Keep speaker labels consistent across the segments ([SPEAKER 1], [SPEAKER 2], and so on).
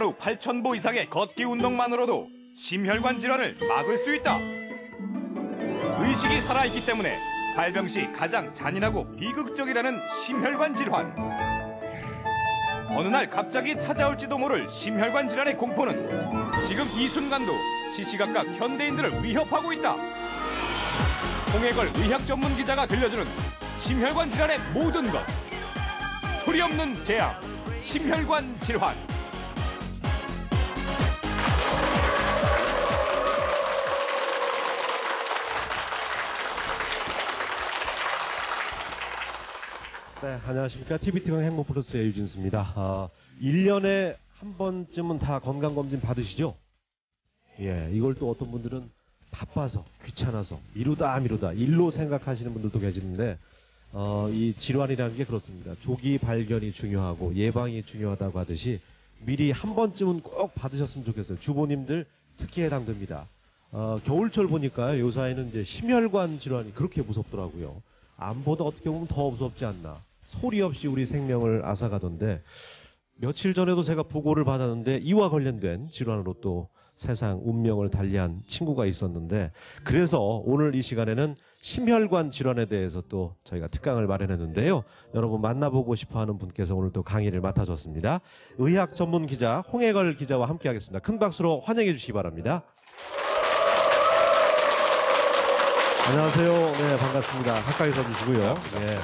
[SPEAKER 1] 하루 8,000보 이상의 걷기 운동만으로도 심혈관 질환을 막을 수 있다. 의식이 살아있기 때문에 발병 시 가장 잔인하고 비극적이라는 심혈관 질환. 어느 날 갑자기 찾아올지도 모를 심혈관 질환의 공포는 지금 이 순간도 시시각각 현대인들을 위협하고 있다. 홍해걸 의학 전문 기자가 들려주는 심혈관 질환의 모든 것. 소리 없는 제약, 심혈관 질환.
[SPEAKER 2] 네, 안녕하십니까. TVT강 행복플러스의 유진수입니다. 아, 1년에 한 번쯤은 다 건강검진 받으시죠? 예, 이걸 또 어떤 분들은 바빠서, 귀찮아서, 미루다, 미루다, 일로 생각하시는 분들도 계시는데, 어, 이 질환이라는 게 그렇습니다. 조기 발견이 중요하고 예방이 중요하다고 하듯이 미리 한 번쯤은 꼭 받으셨으면 좋겠어요. 주부님들 특히 해당됩니다. 어, 겨울철 보니까 요사이는 이제 심혈관 질환이 그렇게 무섭더라고요. 암보다 어떻게 보면 더 무섭지 않나. 소리 없이 우리 생명을 앗아가던데 며칠 전에도 제가 보고를 받았는데 이와 관련된 질환으로 또 세상 운명을 달리한 친구가 있었는데 그래서 오늘 이 시간에는 심혈관 질환에 대해서 또 저희가 특강을 마련했는데요. 여러분 만나보고 싶어하는 분께서 오늘 또 강의를 맡아줬습니다. 의학 전문 기자 홍해걸 기자와 함께하겠습니다. 큰 박수로 환영해 주시기 바랍니다. 안녕하세요. 네 반갑습니다. 가까이 서주시고요. 네,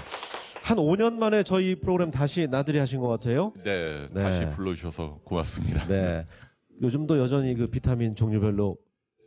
[SPEAKER 2] 한 5년 만에 저희 프로그램 다시 나들이 하신 것 같아요. 네,
[SPEAKER 1] 네. 다시 불러주셔서 고맙습니다. 네.
[SPEAKER 2] 요즘도 여전히 그 비타민 종류별로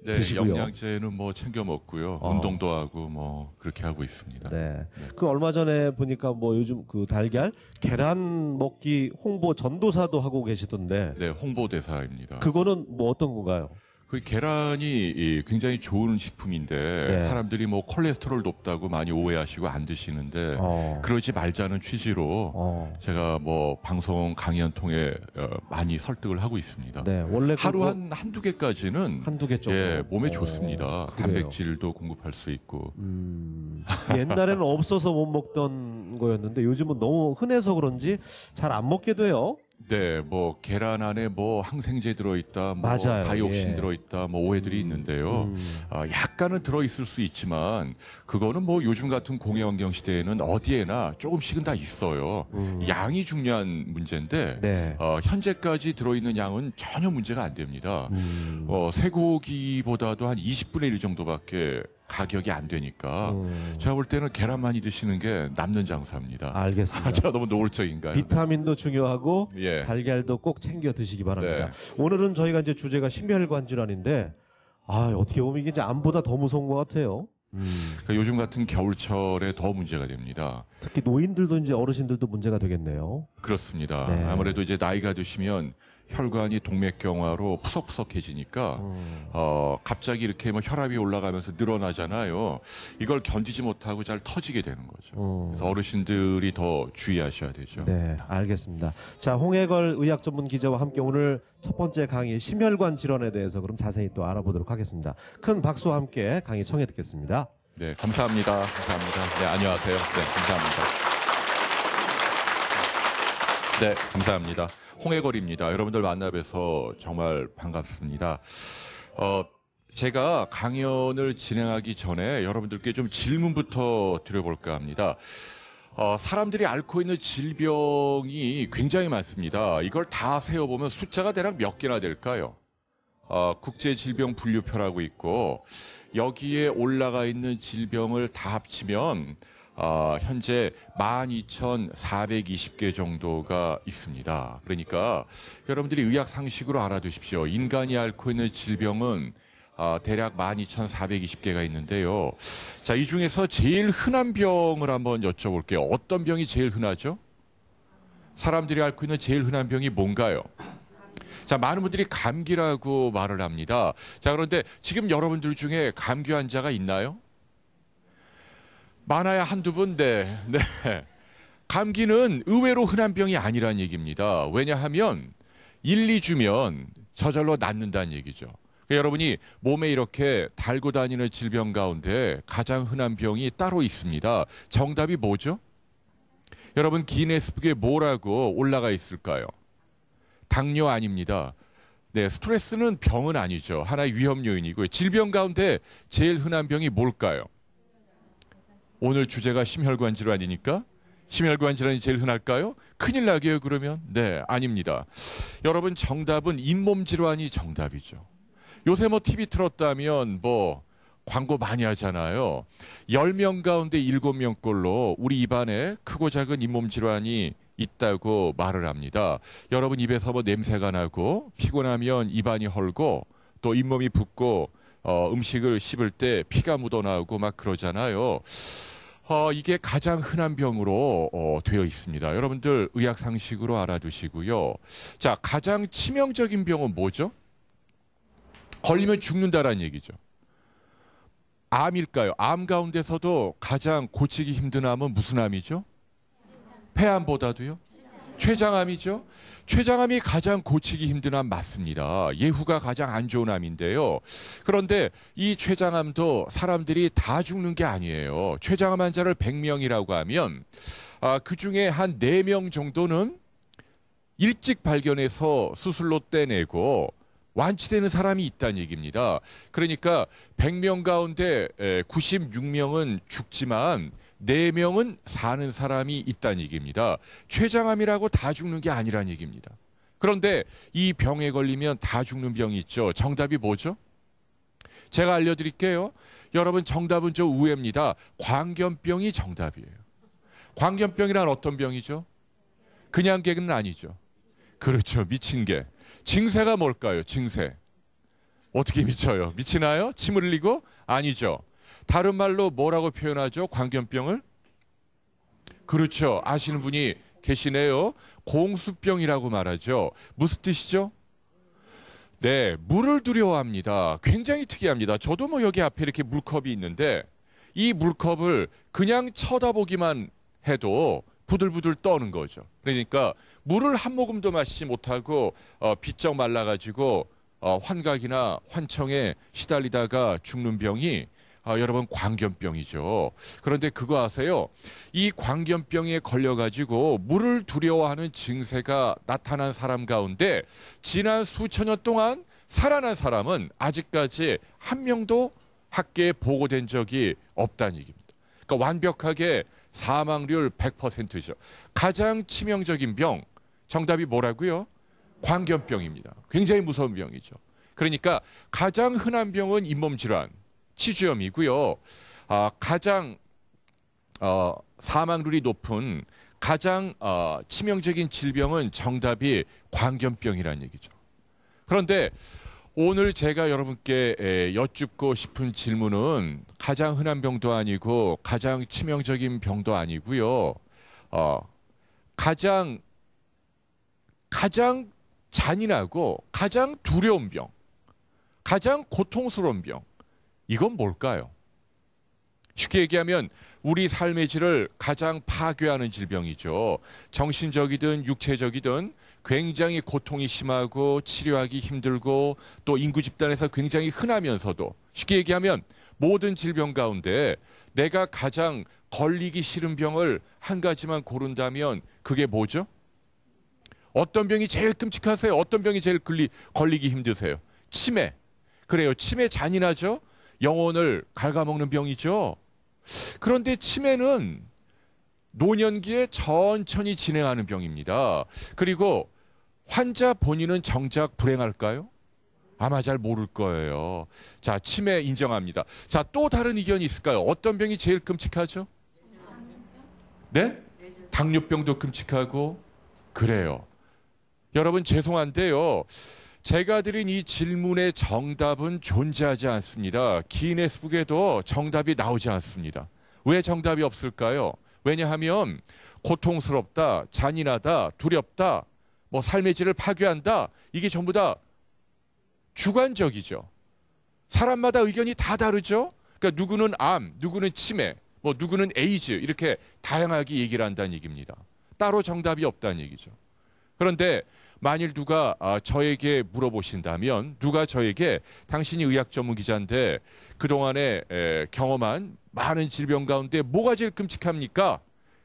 [SPEAKER 2] 네, 드시고요.
[SPEAKER 1] 영양제는 뭐 챙겨 먹고요. 어. 운동도 하고 뭐 그렇게 하고 있습니다.
[SPEAKER 2] 네. 네. 그 얼마 전에 보니까 뭐 요즘 그 달걀, 계란 먹기 홍보 전도사도 하고 계시던데.
[SPEAKER 1] 네, 홍보대사입니다. 그거는 뭐 어떤 건가요? 그 계란이 굉장히 좋은 식품인데 네. 사람들이 뭐 콜레스테롤 높다고 많이 오해하시고 안 드시는데 어. 그러지 말자는 취지로 어. 제가 뭐 방송 강연 통해 어, 많이 설득을 하고 있습니다. 네, 원래 그 하루 뭐 한 한두 개까지는 한두 개 정도 예, 몸에 어. 좋습니다. 그래요. 단백질도 공급할 수 있고. 음,
[SPEAKER 2] 옛날에는 없어서 못 먹던 거였는데 요즘은 너무 흔해서 그런지 잘 안 먹게 돼요.
[SPEAKER 1] 네, 뭐 계란 안에 뭐 항생제 들어있다, 뭐 다이옥신 예. 들어있다, 뭐 오해들이 음. 있는데요. 음. 아, 약간은 들어있을 수 있지만 그거는 뭐 요즘 같은 공해환경 시대에는 어디에나 조금씩은 다 있어요. 음. 양이 중요한 문제인데 네. 어, 현재까지 들어있는 양은 전혀 문제가 안 됩니다. 음. 어, 쇠고기보다도 한 20분의 1 정도밖에 가격이 안 되니까 음. 제가 볼 때는 계란 많이 드시는 게 남는 장사입니다. 알겠습니다. 아, 제가 너무 노골적인가요? 비타민도
[SPEAKER 2] 중요하고 예. 달걀도 꼭
[SPEAKER 1] 챙겨 드시기 바랍니다. 네.
[SPEAKER 2] 오늘은 저희가 이제 주제가 심혈관 질환인데 아 어떻게 보면 이게 이제 암보다 더 무서운 것 같아요.
[SPEAKER 1] 음. 그러니까 요즘 같은 겨울철에 더 문제가 됩니다.
[SPEAKER 2] 특히 노인들도 이제 어르신들도 문제가 되겠네요.
[SPEAKER 1] 그렇습니다. 네. 아무래도 이제 나이가 드시면 혈관이 동맥경화로 푸석푸석해지니까 음. 어, 갑자기 이렇게 뭐 혈압이 올라가면서 늘어나잖아요. 이걸 견디지 못하고 잘 터지게 되는 거죠. 음. 그래서 어르신들이 더 주의하셔야 되죠. 네, 알겠습니다.
[SPEAKER 2] 자, 홍해걸 의학 전문 기자와 함께 오늘 첫 번째 강의 심혈관 질환에 대해서 그럼 자세히 또 알아보도록 하겠습니다. 큰 박수와 함께 강의 청해 듣겠습니다.
[SPEAKER 1] 네, 감사합니다. 감사합니다. 네, 안녕하세요. 네, 감사합니다. 네, 감사합니다. 홍해거리입니다 여러분들 만나뵈서 정말 반갑습니다. 어, 제가 강연을 진행하기 전에 여러분들께 좀 질문부터 드려볼까 합니다. 어, 사람들이 앓고 있는 질병이 굉장히 많습니다. 이걸 다 세어보면 숫자가 대략 몇 개나 될까요? 어, 국제질병분류표라고 있고 여기에 올라가 있는 질병을 다 합치면 어, 현재 12,420개 정도가 있습니다. 그러니까 여러분들이 의학 상식으로 알아두십시오. 인간이 앓고 있는 질병은 어, 대략 12,420개가 있는데요. 자, 이 중에서 제일 흔한 병을 한번 여쭤볼게요. 어떤 병이 제일 흔하죠?
[SPEAKER 3] 사람들이 앓고 있는 제일 흔한 병이 뭔가요? 자, 많은 분들이 감기라고 말을 합니다. 자, 그런데 지금 여러분들 중에 감기 환자가 있나요? 많아야 한두 번데 네. 네. 감기는 의외로 흔한 병이 아니란 얘기입니다. 왜냐하면 1, 2주면 저절로 낫는다는 얘기죠. 그러니까 여러분이 몸에 이렇게 달고 다니는 질병 가운데 가장 흔한 병이 따로 있습니다. 정답이 뭐죠? 여러분 기네스북에 뭐라고 올라가 있을까요? 당뇨 아닙니다. 네, 스트레스는 병은 아니죠. 하나의 위험 요인이고 요 질병 가운데 제일 흔한 병이 뭘까요? 오늘 주제가 심혈관 질환이니까 심혈관 질환이 제일 흔할까요? 큰일 나게요 그러면? 네 아닙니다. 여러분 정답은 잇몸 질환이 정답이죠. 요새 뭐 TV 틀었다면 뭐 광고 많이 하잖아요. 10명 가운데 7명꼴로 우리 입안에 크고 작은 잇몸 질환이 있다고 말을 합니다. 여러분 입에서 뭐 냄새가 나고 피곤하면 입안이 헐고 또 잇몸이 붓고 어, 음식을 씹을 때 피가 묻어나고 막 그러잖아요. 어, 이게 가장 흔한 병으로 어, 되어 있습니다. 여러분들 의학 상식으로 알아두시고요. 자, 가장 치명적인 병은 뭐죠? 걸리면 죽는다라는 얘기죠. 암일까요? 암 가운데서도 가장 고치기 힘든 암은 무슨 암이죠? 폐암보다도요? 췌장암이죠. 췌장암이 가장 고치기 힘든 암 맞습니다. 예후가 가장 안 좋은 암인데요. 그런데 이췌장암도 사람들이 다 죽는 게 아니에요. 췌장암 환자를 100명이라고 하면 아, 그 중에 한 4명 정도는 일찍 발견해서 수술로 떼내고 완치되는 사람이 있다는 얘기입니다. 그러니까 100명 가운데 96명은 죽지만 네 명은 사는 사람이 있다는 얘기입니다. 췌장암이라고 다 죽는 게 아니란 얘기입니다. 그런데 이 병에 걸리면 다 죽는 병이 있죠. 정답이 뭐죠? 제가 알려드릴게요. 여러분 정답은 저 우회입니다. 광견병이 정답이에요. 광견병이란 어떤 병이죠? 그냥 개는 아니죠. 그렇죠. 미친 개. 증세가 뭘까요? 증세. 어떻게 미쳐요? 미치나요? 침 흘리고? 아니죠. 다른 말로 뭐라고 표현하죠? 광견병을? 그렇죠. 아시는 분이 계시네요. 공수병이라고 말하죠. 무슨 뜻이죠? 네, 물을 두려워합니다. 굉장히 특이합니다. 저도 뭐 여기 앞에 이렇게 물컵이 있는데 이 물컵을 그냥 쳐다보기만 해도 부들부들 떠는 거죠. 그러니까 물을 한 모금도 마시지 못하고 어, 비쩍 말라가지고 어, 환각이나 환청에 시달리다가 죽는 병이 어, 여러분 광견병이죠. 그런데 그거 아세요? 이 광견병에 걸려가지고 물을 두려워하는 증세가 나타난 사람 가운데 지난 수천 년 동안 살아난 사람은 아직까지 한 명도 학계에 보고된 적이 없다는 얘기입니다. 그러니까 완벽하게 사망률 100%죠. 가장 치명적인 병 정답이 뭐라고요? 광견병입니다. 굉장히 무서운 병이죠. 그러니까 가장 흔한 병은 잇몸 질환. 치주염이고요. 아, 가장 어, 사망률이 높은 가장 어, 치명적인 질병은 정답이 광견병이라는 얘기죠. 그런데 오늘 제가 여러분께 에, 여쭙고 싶은 질문은 가장 흔한 병도 아니고 가장 치명적인 병도 아니고요. 어, 가장 가장 잔인하고 가장 두려운 병, 가장 고통스러운 병, 이건 뭘까요? 쉽게 얘기하면 우리 삶의 질을 가장 파괴하는 질병이죠. 정신적이든 육체적이든 굉장히 고통이 심하고 치료하기 힘들고 또 인구 집단에서 굉장히 흔하면서도 쉽게 얘기하면 모든 질병 가운데 내가 가장 걸리기 싫은 병을 한 가지만 고른다면 그게 뭐죠? 어떤 병이 제일 끔찍하세요? 어떤 병이 제일 걸리, 기 힘드세요? 치매. 그래요. 치매 잔인하죠? 영혼을 갉아먹는 병이죠. 그런데 치매는 노년기에 천천히 진행하는 병입니다. 그리고 환자 본인은 정작 불행할까요? 아마 잘 모를 거예요. 자, 치매 인정합니다. 자, 또 다른 의견이 있을까요? 어떤 병이 제일 끔찍하죠? 네? 당뇨병도 끔찍하고 그래요. 여러분 죄송한데요. 제가 드린 이 질문의 정답은 존재하지 않습니다. 기네스북에도 정답이 나오지 않습니다. 왜 정답이 없을까요? 왜냐하면 고통스럽다, 잔인하다, 두렵다, 뭐 삶의 질을 파괴한다. 이게 전부 다 주관적이죠. 사람마다 의견이 다 다르죠. 그러니까 누구는 암, 누구는 치매, 뭐 누구는 에이즈 이렇게 다양하게 얘기를 한다는 얘기입니다. 따로 정답이 없다는 얘기죠. 그런데 만일 누가 아, 저에게 물어보신다면 누가 저에게 당신이 의학 전문 기자인데 그동안에 경험한 많은 질병 가운데 뭐가 제일 끔찍합니까?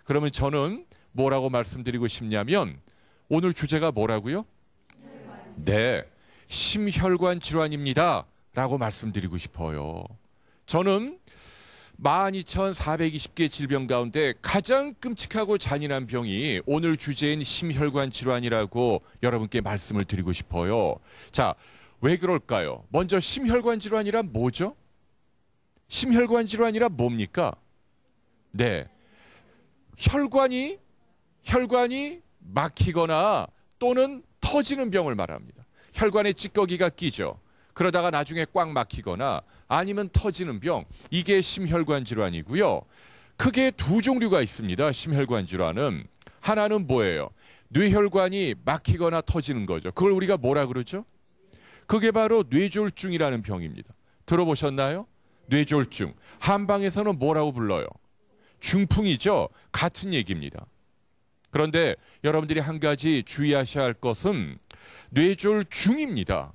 [SPEAKER 3] 그러면 저는 뭐라고 말씀드리고 싶냐면 오늘 주제가 뭐라고요? 네. 심혈관 질환입니다. 라고 말씀드리고 싶어요. 저는 12,420개 질병 가운데 가장 끔찍하고 잔인한 병이 오늘 주제인 심혈관 질환이라고 여러분께 말씀을 드리고 싶어요. 자, 왜 그럴까요? 먼저 심혈관 질환이란 뭐죠? 심혈관 질환이란 뭡니까? 네. 혈관이 혈관이 막히거나 또는 터지는 병을 말합니다. 혈관에 찌꺼기가 끼죠. 그러다가 나중에 꽉 막히거나 아니면 터지는 병 이게 심혈관 질환이고요. 크게 두 종류가 있습니다. 심혈관 질환은 하나는 뭐예요? 뇌혈관이 막히거나 터지는 거죠. 그걸 우리가 뭐라 그러죠? 그게 바로 뇌졸중이라는 병입니다. 들어보셨나요? 뇌졸중. 한방에서는 뭐라고 불러요? 중풍이죠. 같은 얘기입니다. 그런데 여러분들이 한 가지 주의하셔야 할 것은 뇌졸중입니다.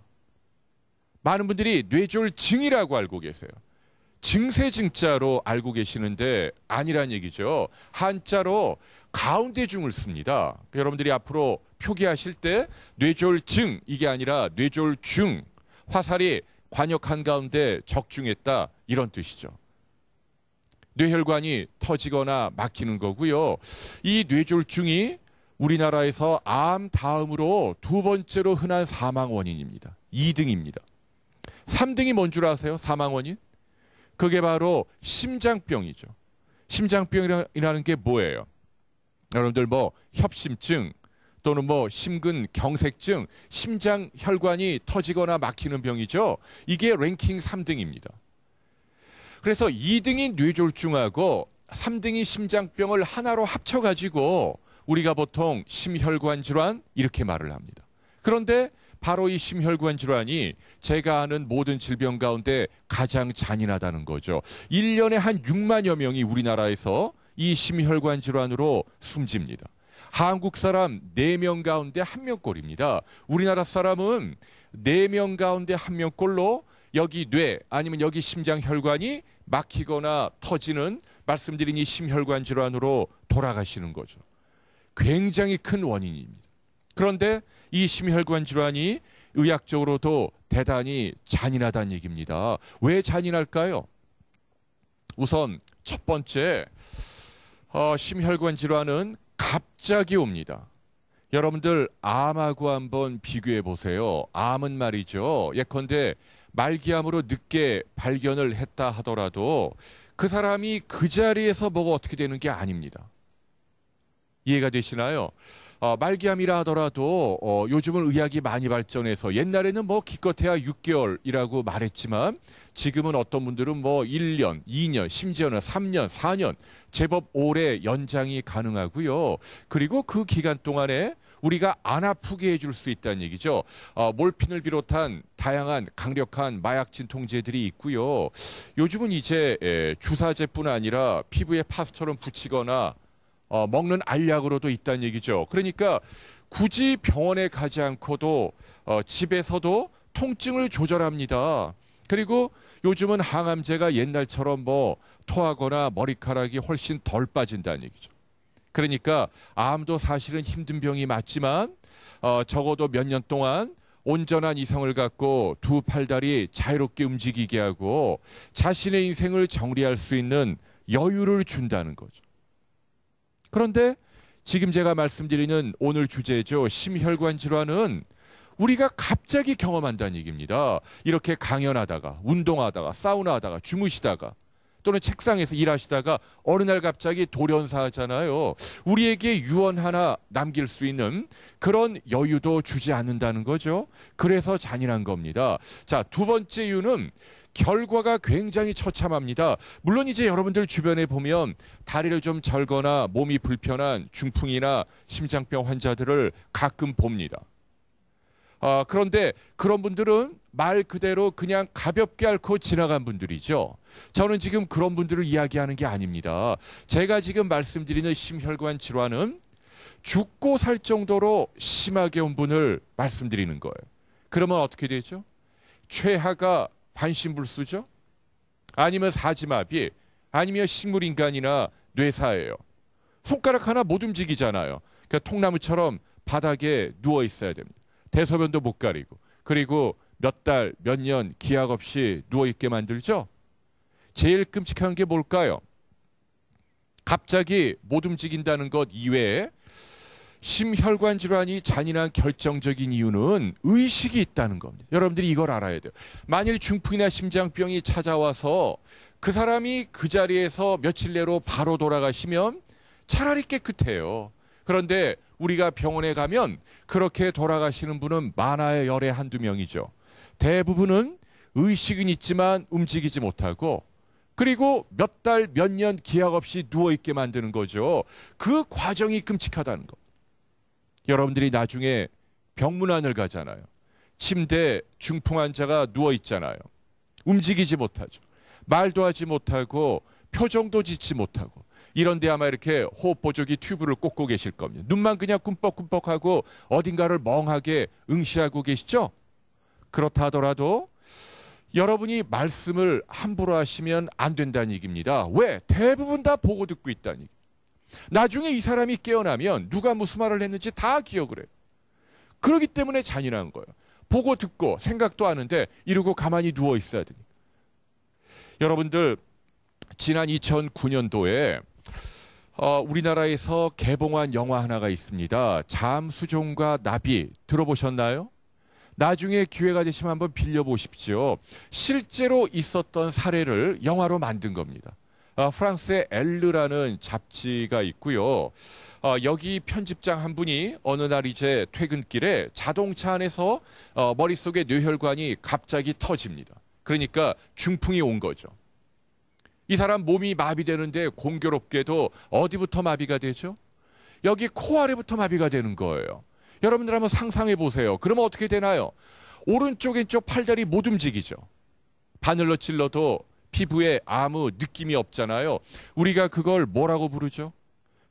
[SPEAKER 3] 많은 분들이 뇌졸증이라고 알고 계세요. 증세증자로 알고 계시는데 아니란 얘기죠. 한자로 가운데중을 씁니다. 여러분들이 앞으로 표기하실 때 뇌졸증 이게 아니라 뇌졸중 화살이 관역한 가운데 적중했다 이런 뜻이죠. 뇌혈관이 터지거나 막히는 거고요. 이 뇌졸중이 우리나라에서 암 다음으로 두 번째로 흔한 사망 원인입니다. 2등입니다. 3등이 뭔 줄 아세요? 사망원인? 그게 바로 심장병이죠. 심장병이라는 게 뭐예요? 여러분들 뭐 협심증 또는 뭐 심근 경색증, 심장 혈관이 터지거나 막히는 병이죠. 이게 랭킹 3등입니다. 그래서 2등이 뇌졸중하고 3등이 심장병을 하나로 합쳐가지고 우리가 보통 심혈관 질환 이렇게 말을 합니다. 그런데 바로 이 심혈관 질환이 제가 아는 모든 질병 가운데 가장 잔인하다는 거죠. 1년에 한 6만여 명이 우리나라에서 이 심혈관 질환으로 숨집니다. 한국 사람 4명 가운데 1명꼴입니다. 우리나라 사람은 4명 가운데 1명꼴로 여기 뇌 아니면 여기 심장 혈관이 막히거나 터지는 말씀드린 이 심혈관 질환으로 돌아가시는 거죠. 굉장히 큰 원인입니다. 그런데 이 심혈관 질환이 의학적으로도 대단히 잔인하다는 얘기입니다. 왜 잔인할까요? 우선 첫 번째 어, 심혈관 질환은 갑자기 옵니다. 여러분들 암하고 한번 비교해 보세요. 암은 말이죠. 예컨대 말기암으로 늦게 발견을 했다 하더라도 그 사람이 그 자리에서 뭐가 어떻게 되는 게 아닙니다. 이해가 되시나요? 어, 말기암이라 하더라도 어, 요즘은 의학이 많이 발전해서 옛날에는 뭐 기껏해야 6개월이라고 말했지만 지금은 어떤 분들은 뭐 1년, 2년, 심지어는 3년, 4년 제법 오래 연장이 가능하고요. 그리고 그 기간 동안에 우리가 안 아프게 해줄 수 있다는 얘기죠. 어, 몰핀을 비롯한 다양한 강력한 마약 진통제들이 있고요. 요즘은 이제 예, 주사제뿐 아니라 피부에 파스처럼 붙이거나 어, 먹는 알약으로도 있다는 얘기죠. 그러니까 굳이 병원에 가지 않고도 어, 집에서도 통증을 조절합니다. 그리고 요즘은 항암제가 옛날처럼 뭐 토하거나 머리카락이 훨씬 덜 빠진다는 얘기죠. 그러니까 암도 사실은 힘든 병이 맞지만 어, 적어도 몇 년 동안 온전한 이성을 갖고 두 팔다리 자유롭게 움직이게 하고 자신의 인생을 정리할 수 있는 여유를 준다는 거죠. 그런데 지금 제가 말씀드리는 오늘 주제죠. 심혈관 질환은 우리가 갑자기 경험한다는 얘기입니다. 이렇게 강연하다가, 운동하다가, 사우나하다가, 주무시다가, 또는 책상에서 일하시다가 어느 날 갑자기 돌연사하잖아요. 우리에게 유언 하나 남길 수 있는 그런 여유도 주지 않는다는 거죠. 그래서 잔인한 겁니다. 자, 두 번째 이유는 결과가 굉장히 처참합니다. 물론 이제 여러분들 주변에 보면 다리를 좀 절거나 몸이 불편한 중풍이나 심장병 환자들을 가끔 봅니다. 아, 그런데 그런 분들은 말 그대로 그냥 가볍게 앓고 지나간 분들이죠. 저는 지금 그런 분들을 이야기하는 게 아닙니다. 제가 지금 말씀드리는 심혈관 질환은 죽고 살 정도로 심하게 온 분을 말씀드리는 거예요. 그러면 어떻게 되죠? 최하가 반신불수죠? 아니면 사지마비, 아니면 식물인간이나 뇌사예요. 손가락 하나 못 움직이잖아요. 그러니까 통나무처럼 바닥에 누워 있어야 됩니다. 대소변도 못 가리고 그리고 몇 달, 몇 년 기약 없이 누워 있게 만들죠. 제일 끔찍한 게 뭘까요? 갑자기 못 움직인다는 것 이외에 심혈관 질환이 잔인한 결정적인 이유는 의식이 있다는 겁니다. 여러분들이 이걸 알아야 돼요. 만일 중풍이나 심장병이 찾아와서 그 사람이 그 자리에서 며칠 내로 바로 돌아가시면 차라리 깨끗해요. 그런데 우리가 병원에 가면 그렇게 돌아가시는 분은 만화의 열에 한두 명이죠. 대부분은 의식은 있지만 움직이지 못하고 그리고 몇 달, 몇 년 기약 없이 누워있게 만드는 거죠. 그 과정이 끔찍하다는 겁 여러분들이 나중에 병문안을 가잖아요. 침대 중풍 환자가 누워 있잖아요. 움직이지 못하죠. 말도 하지 못하고 표정도 짓지 못하고 이런데 아마 이렇게 호흡 보조기 튜브를 꽂고 계실 겁니다. 눈만 그냥 꿈뻑꿈뻑하고 어딘가를 멍하게 응시하고 계시죠? 그렇다 하더라도 여러분이 말씀을 함부로 하시면 안 된다는 얘기입니다. 왜? 대부분 다 보고 듣고 있다니얘 나중에 이 사람이 깨어나면 누가 무슨 말을 했는지 다 기억을 해요. 그러기 때문에 잔인한 거예요. 보고 듣고 생각도 하는데 이러고 가만히 누워 있어야 되니다 여러분들 지난 2009년도에 어, 우리나라에서 개봉한 영화 하나가 있습니다. 잠수종과 나비 들어보셨나요? 나중에 기회가 되시면 한번 빌려보십시오. 실제로 있었던 사례를 영화로 만든 겁니다. 어, 프랑스의 엘르라는 잡지가 있고요. 어, 여기 편집장 한 분이 어느 날 이제 퇴근길에 자동차 안에서 어, 머릿속에 뇌혈관이 갑자기 터집니다. 그러니까 중풍이 온 거죠. 이 사람 몸이 마비되는데 공교롭게도 어디부터 마비가 되죠? 여기 코 아래부터 마비가 되는 거예요. 여러분들 한번 상상해 보세요. 그러면 어떻게 되나요? 오른쪽 왼쪽 팔다리 못 움직이죠. 바늘로 찔러도 피부에 아무 느낌이 없잖아요. 우리가 그걸 뭐라고 부르죠?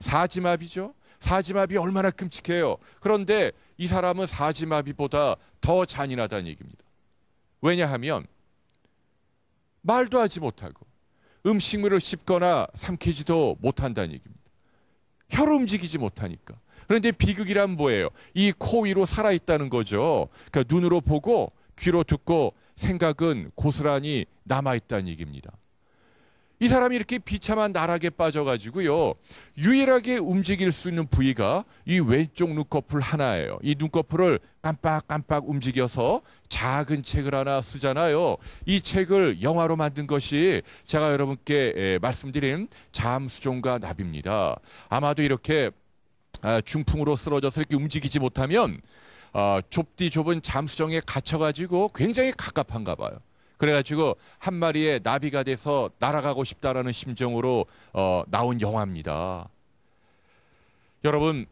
[SPEAKER 3] 사지마비죠? 사지마비 얼마나 끔찍해요. 그런데 이 사람은 사지마비보다 더 잔인하다는 얘기입니다. 왜냐하면 말도 하지 못하고 음식물을 씹거나 삼키지도 못한다는 얘기입니다. 혀로 움직이지 못하니까. 그런데 비극이란 뭐예요? 이 코 위로 살아있다는 거죠. 그러니까 눈으로 보고 귀로 듣고 생각은 고스란히 남아있다는 얘기입니다. 이 사람이 이렇게 비참한 나락에 빠져가지고요. 유일하게 움직일 수 있는 부위가 이 왼쪽 눈꺼풀 하나예요. 이 눈꺼풀을 깜빡깜빡 움직여서 작은 책을 하나 쓰잖아요. 이 책을 영화로 만든 것이 제가 여러분께 예, 말씀드린 잠수종과 나비입니다. 아마도 이렇게 아, 중풍으로 쓰러져서 이렇게 움직이지 못하면 어, 좁디 좁은 잠수정에 갇혀가지고 굉장히 갑갑한가 봐요. 그래가지고 한 마리의 나비가 돼서 날아가고 싶다라는 심정으로 어, 나온 영화입니다. 여러분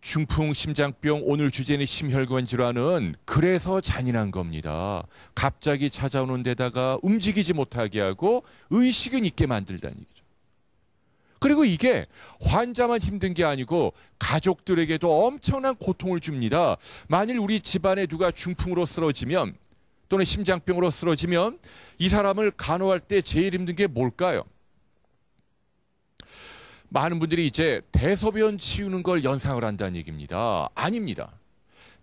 [SPEAKER 3] 중풍 심장병 오늘 주제는 심혈관 질환은 그래서 잔인한 겁니다. 갑자기 찾아오는 데다가 움직이지 못하게 하고 의식은 있게 만들다니. 그리고 이게 환자만 힘든 게 아니고 가족들에게도 엄청난 고통을 줍니다. 만일 우리 집안에 누가 중풍으로 쓰러지면 또는 심장병으로 쓰러지면 이 사람을 간호할 때 제일 힘든 게 뭘까요? 많은 분들이 이제 대소변 치우는 걸 연상을 한다는 얘기입니다. 아닙니다.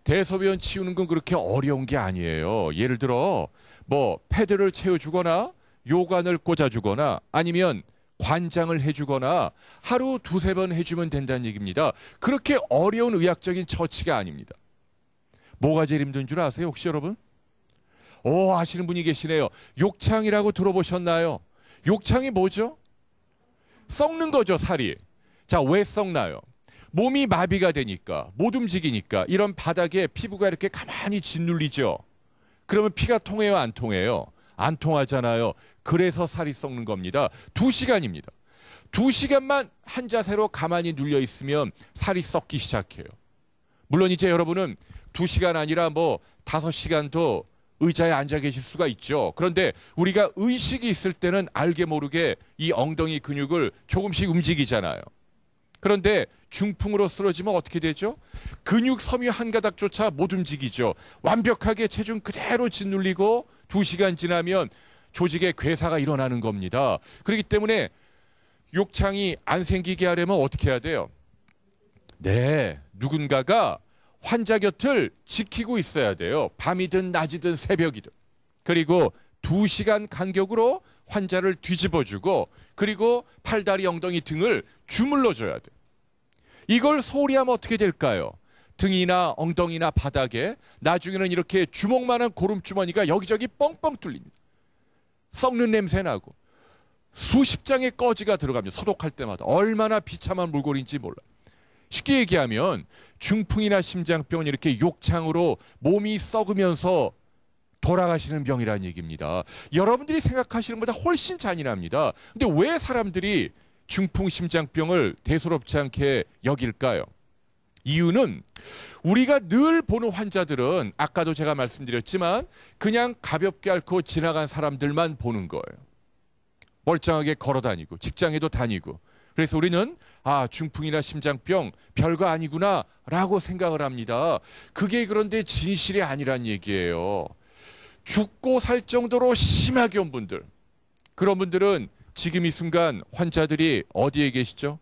[SPEAKER 3] 대소변 치우는 건 그렇게 어려운 게 아니에요. 예를 들어 뭐 패드를 채워주거나 요관을 꽂아주거나 아니면 관장을 해주거나 하루 두세 번 해주면 된다는 얘기입니다. 그렇게 어려운 의학적인 처치가 아닙니다. 뭐가 제일 힘든 줄 아세요 혹시 여러분? 오 아시는 분이 계시네요. 욕창이라고 들어보셨나요? 욕창이 뭐죠? 썩는 거죠 살이. 자왜 썩나요? 몸이 마비가 되니까 못 움직이니까 이런 바닥에 피부가 이렇게 가만히 짓눌리죠. 그러면 피가 통해요 안 통해요? 안 통하잖아요. 그래서 살이 썩는 겁니다. 두 시간입니다. 두 시간만 한 자세로 가만히 눌려 있으면 살이 썩기 시작해요. 물론 이제 여러분은 두 시간 아니라 뭐 다섯 시간도 의자에 앉아 계실 수가 있죠. 그런데 우리가 의식이 있을 때는 알게 모르게 이 엉덩이 근육을 조금씩 움직이잖아요. 그런데 중풍으로 쓰러지면 어떻게 되죠? 근육 섬유 한 가닥조차 못 움직이죠. 완벽하게 체중 그대로 짓눌리고 두시간 지나면 조직의 괴사가 일어나는 겁니다. 그렇기 때문에 욕창이 안 생기게 하려면 어떻게 해야 돼요? 네, 누군가가 환자 곁을 지키고 있어야 돼요. 밤이든 낮이든 새벽이든. 그리고 2시간 간격으로 환자를 뒤집어주고 그리고 팔다리 엉덩이 등을 주물러줘야 돼. 이걸 소홀히 하면 어떻게 될까요? 등이나 엉덩이나 바닥에 나중에는 이렇게 주먹만한 고름주머니가 여기저기 뻥뻥 뚫립니다. 썩는 냄새 나고 수십 장의 꺼지가 들어가면 소독할 때마다 얼마나 비참한 물건인지 몰라. 쉽게 얘기하면 중풍이나 심장병 이렇게 욕창으로 몸이 썩으면서 돌아가시는 병이라는 얘기입니다. 여러분들이 생각하시는 것보다 훨씬 잔인합니다. 근데 왜 사람들이 중풍심장병을 대수롭지 않게 여길까요? 이유는 우리가 늘 보는 환자들은 아까도 제가 말씀드렸지만 그냥 가볍게 앓고 지나간 사람들만 보는 거예요. 멀쩡하게 걸어 다니고 직장에도 다니고 그래서 우리는 아, 중풍이나 심장병 별거 아니구나라고 생각을 합니다. 그게 그런데 진실이 아니란 얘기예요. 죽고 살 정도로 심하게 온 분들. 그런 분들은 지금 이 순간 환자들이 어디에 계시죠?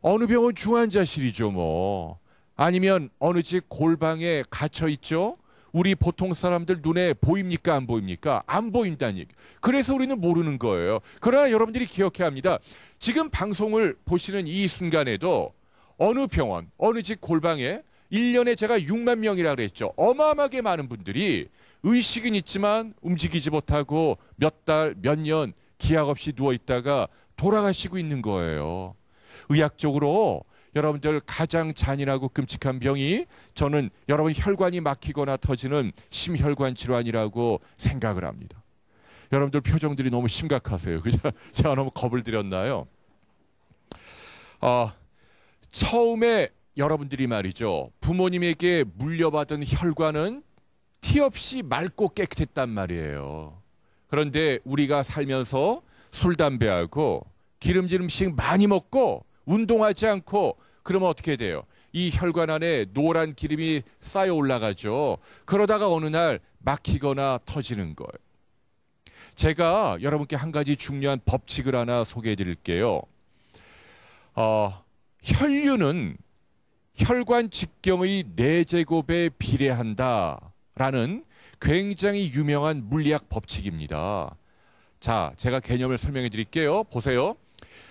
[SPEAKER 3] 어느 병원 중환자실이죠, 뭐. 아니면 어느 집 골방에 갇혀 있죠? 우리 보통 사람들 눈에 보입니까? 안 보입니까? 안보인다니 그래서 우리는 모르는 거예요. 그러나 여러분들이 기억해야 합니다. 지금 방송을 보시는 이 순간에도 어느 병원, 어느 집 골방에 1년에 제가 6만 명이라 그랬죠. 어마어마하게 많은 분들이 의식은 있지만 움직이지 못하고 몇 달, 몇 년 기약 없이 누워 있다가 돌아가시고 있는 거예요. 의학적으로 여러분들 가장 잔인하고 끔찍한 병이 저는 여러분 혈관이 막히거나 터지는 심혈관 질환이라고 생각을 합니다. 여러분들 표정들이 너무 심각하세요. 그죠? 제가 너무 겁을 드렸나요 아, 처음에 여러분들이 말이죠. 부모님에게 물려받은 혈관은 티 없이 맑고 깨끗했단 말이에요. 그런데 우리가 살면서 술, 담배하고 기름진 음식 많이 먹고 운동하지 않고 그러면 어떻게 돼요? 이 혈관 안에 노란 기름이 쌓여 올라가죠. 그러다가 어느 날 막히거나 터지는 거예요. 제가 여러분께 한 가지 중요한 법칙을 하나 소개해 드릴게요. 어, 혈류는 혈관 직경의 4제곱에 비례한다. 라는 굉장히 유명한 물리학 법칙입니다. 자, 제가 개념을 설명해 드릴게요. 보세요.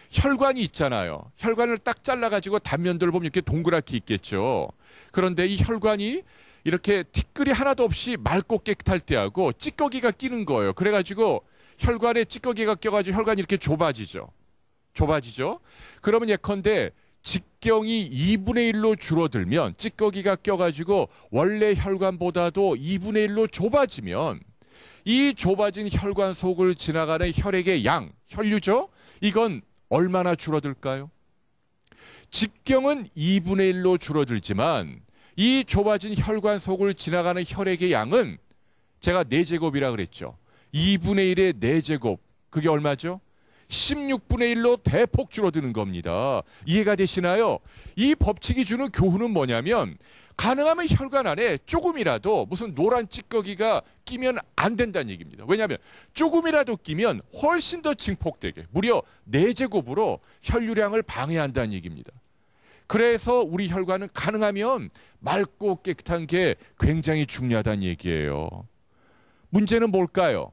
[SPEAKER 3] 혈관이 있잖아요. 혈관을 딱 잘라가지고 단면들을 보면 이렇게 동그랗게 있겠죠. 그런데 이 혈관이 이렇게 티끌이 하나도 없이 맑고 깨끗할 때하고 찌꺼기가 끼는 거예요. 그래가지고 혈관에 찌꺼기가 껴가지고 혈관이 이렇게 좁아지죠. 좁아지죠. 그러면 예컨대 직경이 2분의 1로 줄어들면 찌꺼기가 껴가지고 원래 혈관보다도 2분의 1로 좁아지면 이 좁아진 혈관 속을 지나가는 혈액의 양, 혈류죠? 이건 얼마나 줄어들까요? 직경은 2분의 1로 줄어들지만 이 좁아진 혈관 속을 지나가는 혈액의 양은 제가 4제곱이라 그랬죠. 2분의 1의 4제곱. 그게 얼마죠? 16분의 1로 대폭 줄어드는 겁니다. 이해가 되시나요? 이 법칙이 주는 교훈은 뭐냐면 가능하면 혈관 안에 조금이라도 무슨 노란 찌꺼기가 끼면 안 된다는 얘기입니다. 왜냐하면 조금이라도 끼면 훨씬 더 증폭되게 무려 4제곱으로 혈류량을 방해한다는 얘기입니다. 그래서 우리 혈관은 가능하면 맑고 깨끗한 게 굉장히 중요하다는 얘기예요. 문제는 뭘까요?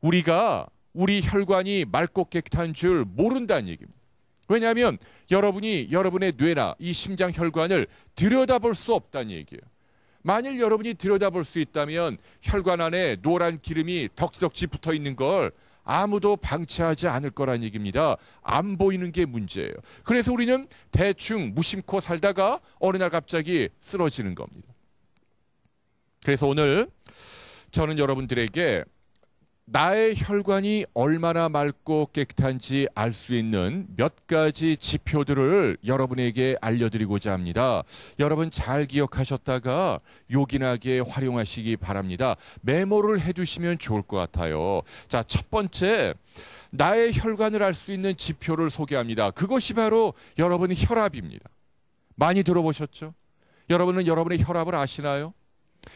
[SPEAKER 3] 우리가 우리 혈관이 맑고 깨끗한 줄 모른다는 얘기입니다. 왜냐하면 여러분이 여러분의 뇌나 이 심장 혈관을 들여다볼 수 없다는 얘기예요. 만일 여러분이 들여다볼 수 있다면 혈관 안에 노란 기름이 덕지덕지 붙어 있는 걸 아무도 방치하지 않을 거란 얘기입니다. 안 보이는 게 문제예요. 그래서 우리는 대충 무심코 살다가 어느 날 갑자기 쓰러지는 겁니다. 그래서 오늘 저는 여러분들에게 나의 혈관이 얼마나 맑고 깨끗한지 알 수 있는 몇 가지 지표들을 여러분에게 알려드리고자 합니다. 여러분 잘 기억하셨다가 요긴하게 활용하시기 바랍니다. 메모를 해두시면 좋을 것 같아요. 자, 첫 번째. 나의 혈관을 알 수 있는 지표를 소개합니다. 그것이 바로 여러분 의 혈압입니다. 많이 들어보셨죠? 여러분은 여러분의 혈압을 아시나요?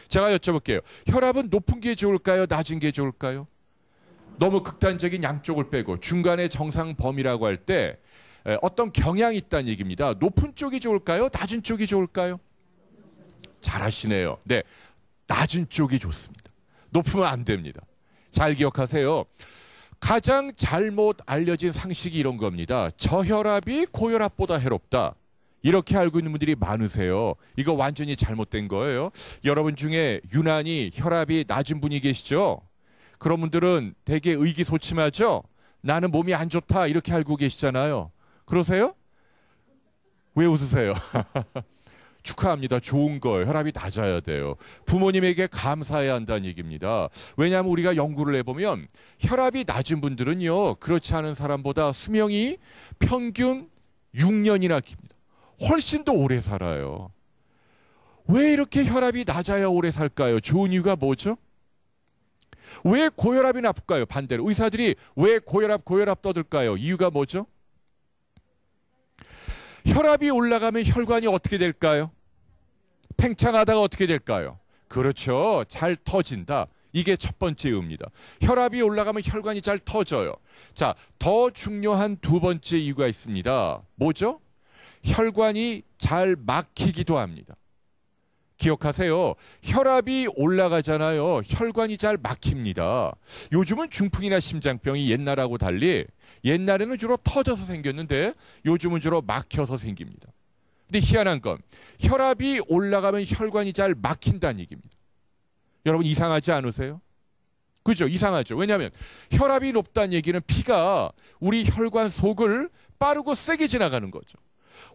[SPEAKER 3] 제가 여쭤볼게요. 혈압은 높은 게 좋을까요? 낮은 게 좋을까요? 너무 극단적인 양쪽을 빼고 중간에 정상 범위라고 할 때 어떤 경향이 있다는 얘기입니다. 높은 쪽이 좋을까요? 낮은 쪽이 좋을까요? 잘하시네요. 네. 낮은 쪽이 좋습니다. 높으면 안 됩니다. 잘 기억하세요. 가장 잘못 알려진 상식이 이런 겁니다. 저혈압이 고혈압보다 해롭다. 이렇게 알고 있는 분들이 많으세요. 이거 완전히 잘못된 거예요. 여러분 중에 유난히 혈압이 낮은 분이 계시죠? 그런 분들은 되게 의기소침하죠? 나는 몸이 안 좋다. 이렇게 알고 계시잖아요. 그러세요? 왜 웃으세요? 축하합니다. 좋은 걸 혈압이 낮아야 돼요. 부모님에게 감사해야 한다는 얘기입니다. 왜냐하면 우리가 연구를 해보면 혈압이 낮은 분들은요, 그렇지 않은 사람보다 수명이 평균 6년이나 깁니다. 훨씬 더 오래 살아요. 왜 이렇게 혈압이 낮아야 오래 살까요? 좋은 이유가 뭐죠? 왜 고혈압이 나쁠까요? 반대로 의사들이 왜 고혈압 고혈압 떠들까요? 이유가 뭐죠? 혈압이 올라가면 혈관이 어떻게 될까요? 팽창하다가 어떻게 될까요? 그렇죠. 잘 터진다. 이게 첫 번째 의미입니다. 혈압이 올라가면 혈관이 잘 터져요. 자, 더 중요한 두 번째 이유가 있습니다. 뭐죠? 혈관이 잘 막히기도 합니다. 기억하세요. 혈압이 올라가잖아요. 혈관이 잘 막힙니다. 요즘은 중풍이나 심장병이 옛날하고 달리 옛날에는 주로 터져서 생겼는데 요즘은 주로 막혀서 생깁니다. 근데 희한한 건 혈압이 올라가면 혈관이 잘 막힌다는 얘기입니다. 여러분 이상하지 않으세요? 그죠? 이상하죠. 왜냐하면 혈압이 높다는 얘기는 피가 우리 혈관 속을 빠르고 세게 지나가는 거죠.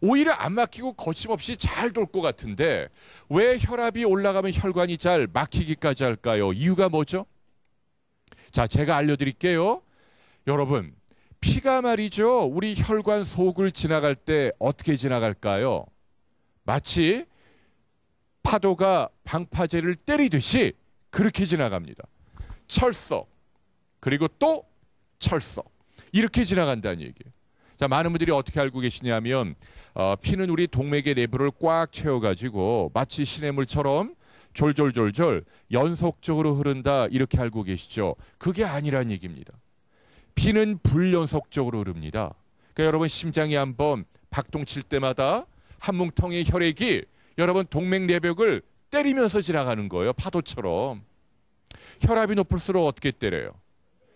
[SPEAKER 3] 오히려 안 막히고 거침없이 잘 돌 것 같은데 왜 혈압이 올라가면 혈관이 잘 막히기까지 할까요? 이유가 뭐죠? 자, 제가 알려드릴게요. 여러분, 피가 말이죠. 우리 혈관 속을 지나갈 때 어떻게 지나갈까요? 마치 파도가 방파제를 때리듯이 그렇게 지나갑니다. 철석, 그리고 또 철석. 이렇게 지나간다는 얘기예요. 자, 많은 분들이 어떻게 알고 계시냐면 어, 피는 우리 동맥의 내부를 꽉 채워가지고 마치 시냇물처럼 졸졸졸졸 연속적으로 흐른다 이렇게 알고 계시죠. 그게 아니란 얘기입니다. 피는 불연속적으로 흐릅니다. 그러니까 여러분 심장이 한번 박동칠 때마다 한 뭉텅이의 혈액이 여러분 동맥 내벽을 때리면서 지나가는 거예요. 파도처럼. 혈압이 높을수록 어떻게 때려요?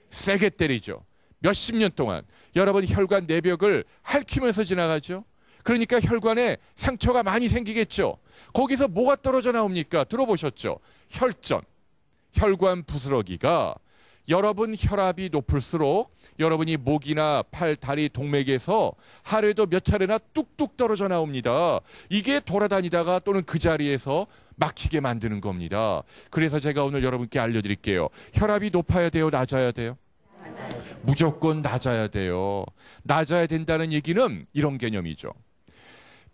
[SPEAKER 3] 세게 때리죠. 몇십 년 동안 여러분 혈관 내벽을 핥히면서 지나가죠. 그러니까 혈관에 상처가 많이 생기겠죠. 거기서 뭐가 떨어져 나옵니까? 들어보셨죠? 혈전, 혈관 부스러기가 여러분 혈압이 높을수록 여러분이 목이나 팔, 다리 동맥에서 하루에도 몇 차례나 뚝뚝 떨어져 나옵니다. 이게 돌아다니다가 또는 그 자리에서 막히게 만드는 겁니다. 그래서 제가 오늘 여러분께 알려드릴게요. 혈압이 높아야 돼요? 낮아야 돼요? 무조건 낮아야 돼요. 낮아야 된다는 얘기는 이런 개념이죠.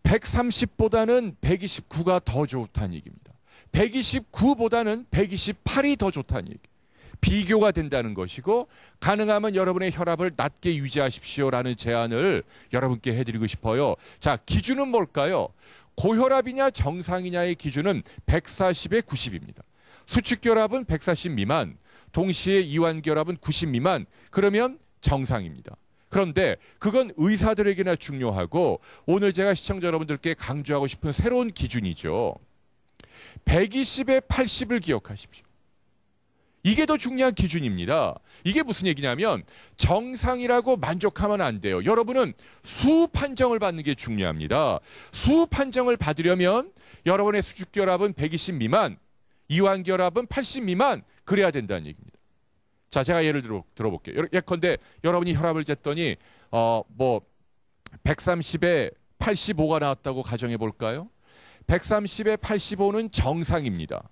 [SPEAKER 3] 130보다는 129가 더 좋다는 얘기입니다. 129보다는 128이 더 좋다는 얘기. 비교가 된다는 것이고 가능하면 여러분의 혈압을 낮게 유지하십시오라는 제안을 여러분께 해드리고 싶어요. 자 기준은 뭘까요? 고혈압이냐 정상이냐의 기준은 140에 90입니다. 수축 결합은 140 미만, 동시에 이완 결합은 90 미만. 그러면 정상입니다. 그런데 그건 의사들에게나 중요하고 오늘 제가 시청자 여러분들께 강조하고 싶은 새로운 기준이죠. 120에 80을 기억하십시오. 이게 더 중요한 기준입니다. 이게 무슨 얘기냐면 정상이라고 만족하면 안 돼요. 여러분은 수 판정을 받는 게 중요합니다. 수 판정을 받으려면 여러분의 수축 결합은 120 미만, 이완 결합은 80 미만 그래야 된다는 얘기입니다. 자, 제가 예를 들어 들어볼게요. 예컨대 여러분이 혈압을 쟀더니 어 뭐 130에 85가 나왔다고 가정해 볼까요? 130에 85는 정상입니다.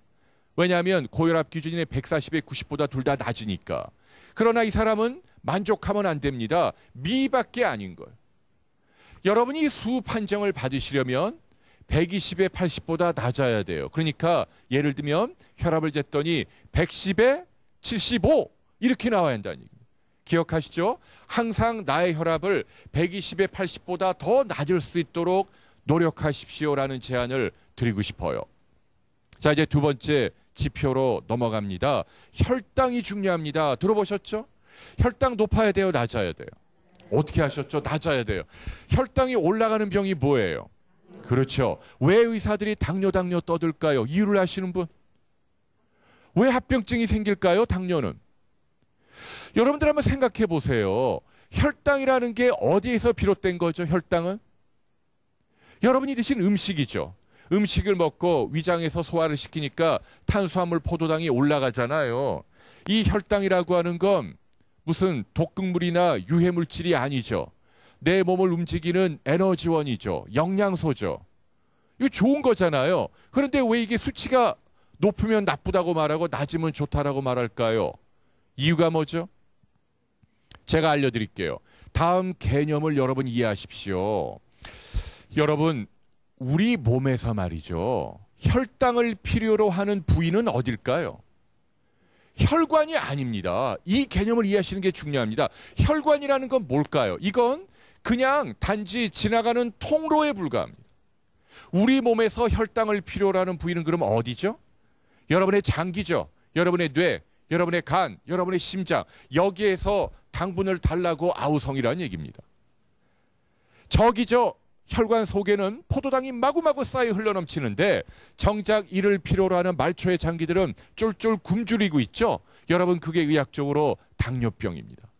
[SPEAKER 3] 왜냐하면 고혈압 기준인 140에 90보다 둘 다 낮으니까. 그러나 이 사람은 만족하면 안 됩니다. 미밖에 아닌 걸. 여러분이 수 판정을 받으시려면 120에 80보다 낮아야 돼요. 그러니까 예를 들면 혈압을 쟀더니 110에 75 이렇게 나와야 한다니 기억하시죠? 항상 나의 혈압을 120에 80보다 더 낮을 수 있도록 노력하십시오라는 제안을 드리고 싶어요. 자, 이제 두 번째 지표로 넘어갑니다. 혈당이 중요합니다. 들어보셨죠? 혈당 높아야 돼요, 낮아야 돼요. 어떻게 하셨죠? 낮아야 돼요. 혈당이 올라가는 병이 뭐예요? 그렇죠. 왜 의사들이 당뇨 당뇨 떠들까요? 이유를 아시는 분? 왜 합병증이 생길까요? 당뇨는. 여러분들 한번 생각해 보세요. 혈당이라는 게 어디에서 비롯된 거죠? 혈당은? 여러분이 드신 음식이죠. 음식을 먹고 위장에서 소화를 시키니까 탄수화물 포도당이 올라가잖아요. 이 혈당이라고 하는 건 무슨 독극물이나 유해물질이 아니죠. 내 몸을 움직이는 에너지원이죠. 영양소죠. 이거 좋은 거잖아요. 그런데 왜 이게 수치가 높으면 나쁘다고 말하고 낮으면 좋다라고 말할까요? 이유가 뭐죠? 제가 알려드릴게요. 다음 개념을 여러분 이해하십시오. 여러분, 우리 몸에서 말이죠. 혈당을 필요로 하는 부위는 어딜까요? 혈관이 아닙니다. 이 개념을 이해하시는 게 중요합니다. 혈관이라는 건 뭘까요? 이건 그냥 단지 지나가는 통로에 불과합니다. 우리 몸에서 혈당을 필요로 하는 부위는 그럼 어디죠? 여러분의 장기죠. 여러분의 뇌, 여러분의 간, 여러분의 심장. 여기에서 당분을 달라고 아우성이라는 얘기입니다. 저기죠. 혈관 속에는 포도당이 마구마구 쌓여 흘러넘치는데 정작 이를 필요로 하는 말초의 장기들은 쫄쫄 굶주리고 있죠. 여러분 그게 의학적으로 당뇨병입니다.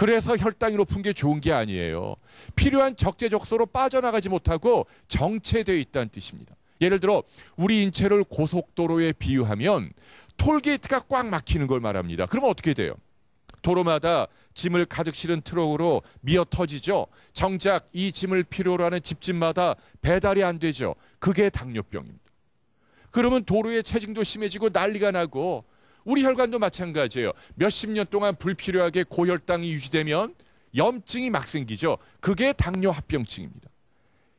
[SPEAKER 3] 그래서 혈당이 높은 게 좋은 게 아니에요. 필요한 적재적소로 빠져나가지 못하고 정체되어 있다는 뜻입니다. 예를 들어 우리 인체를 고속도로에 비유하면 톨게이트가 꽉 막히는 걸 말합니다. 그러면 어떻게 돼요? 도로마다 짐을 가득 실은 트럭으로 미어 터지죠. 정작 이 짐을 필요로 하는 집집마다 배달이 안 되죠. 그게 당뇨병입니다. 그러면 도로의 체증도 심해지고 난리가 나고 우리 혈관도 마찬가지예요. 몇십 년 동안 불필요하게 고혈당이 유지되면 염증이 막 생기죠. 그게 당뇨 합병증입니다.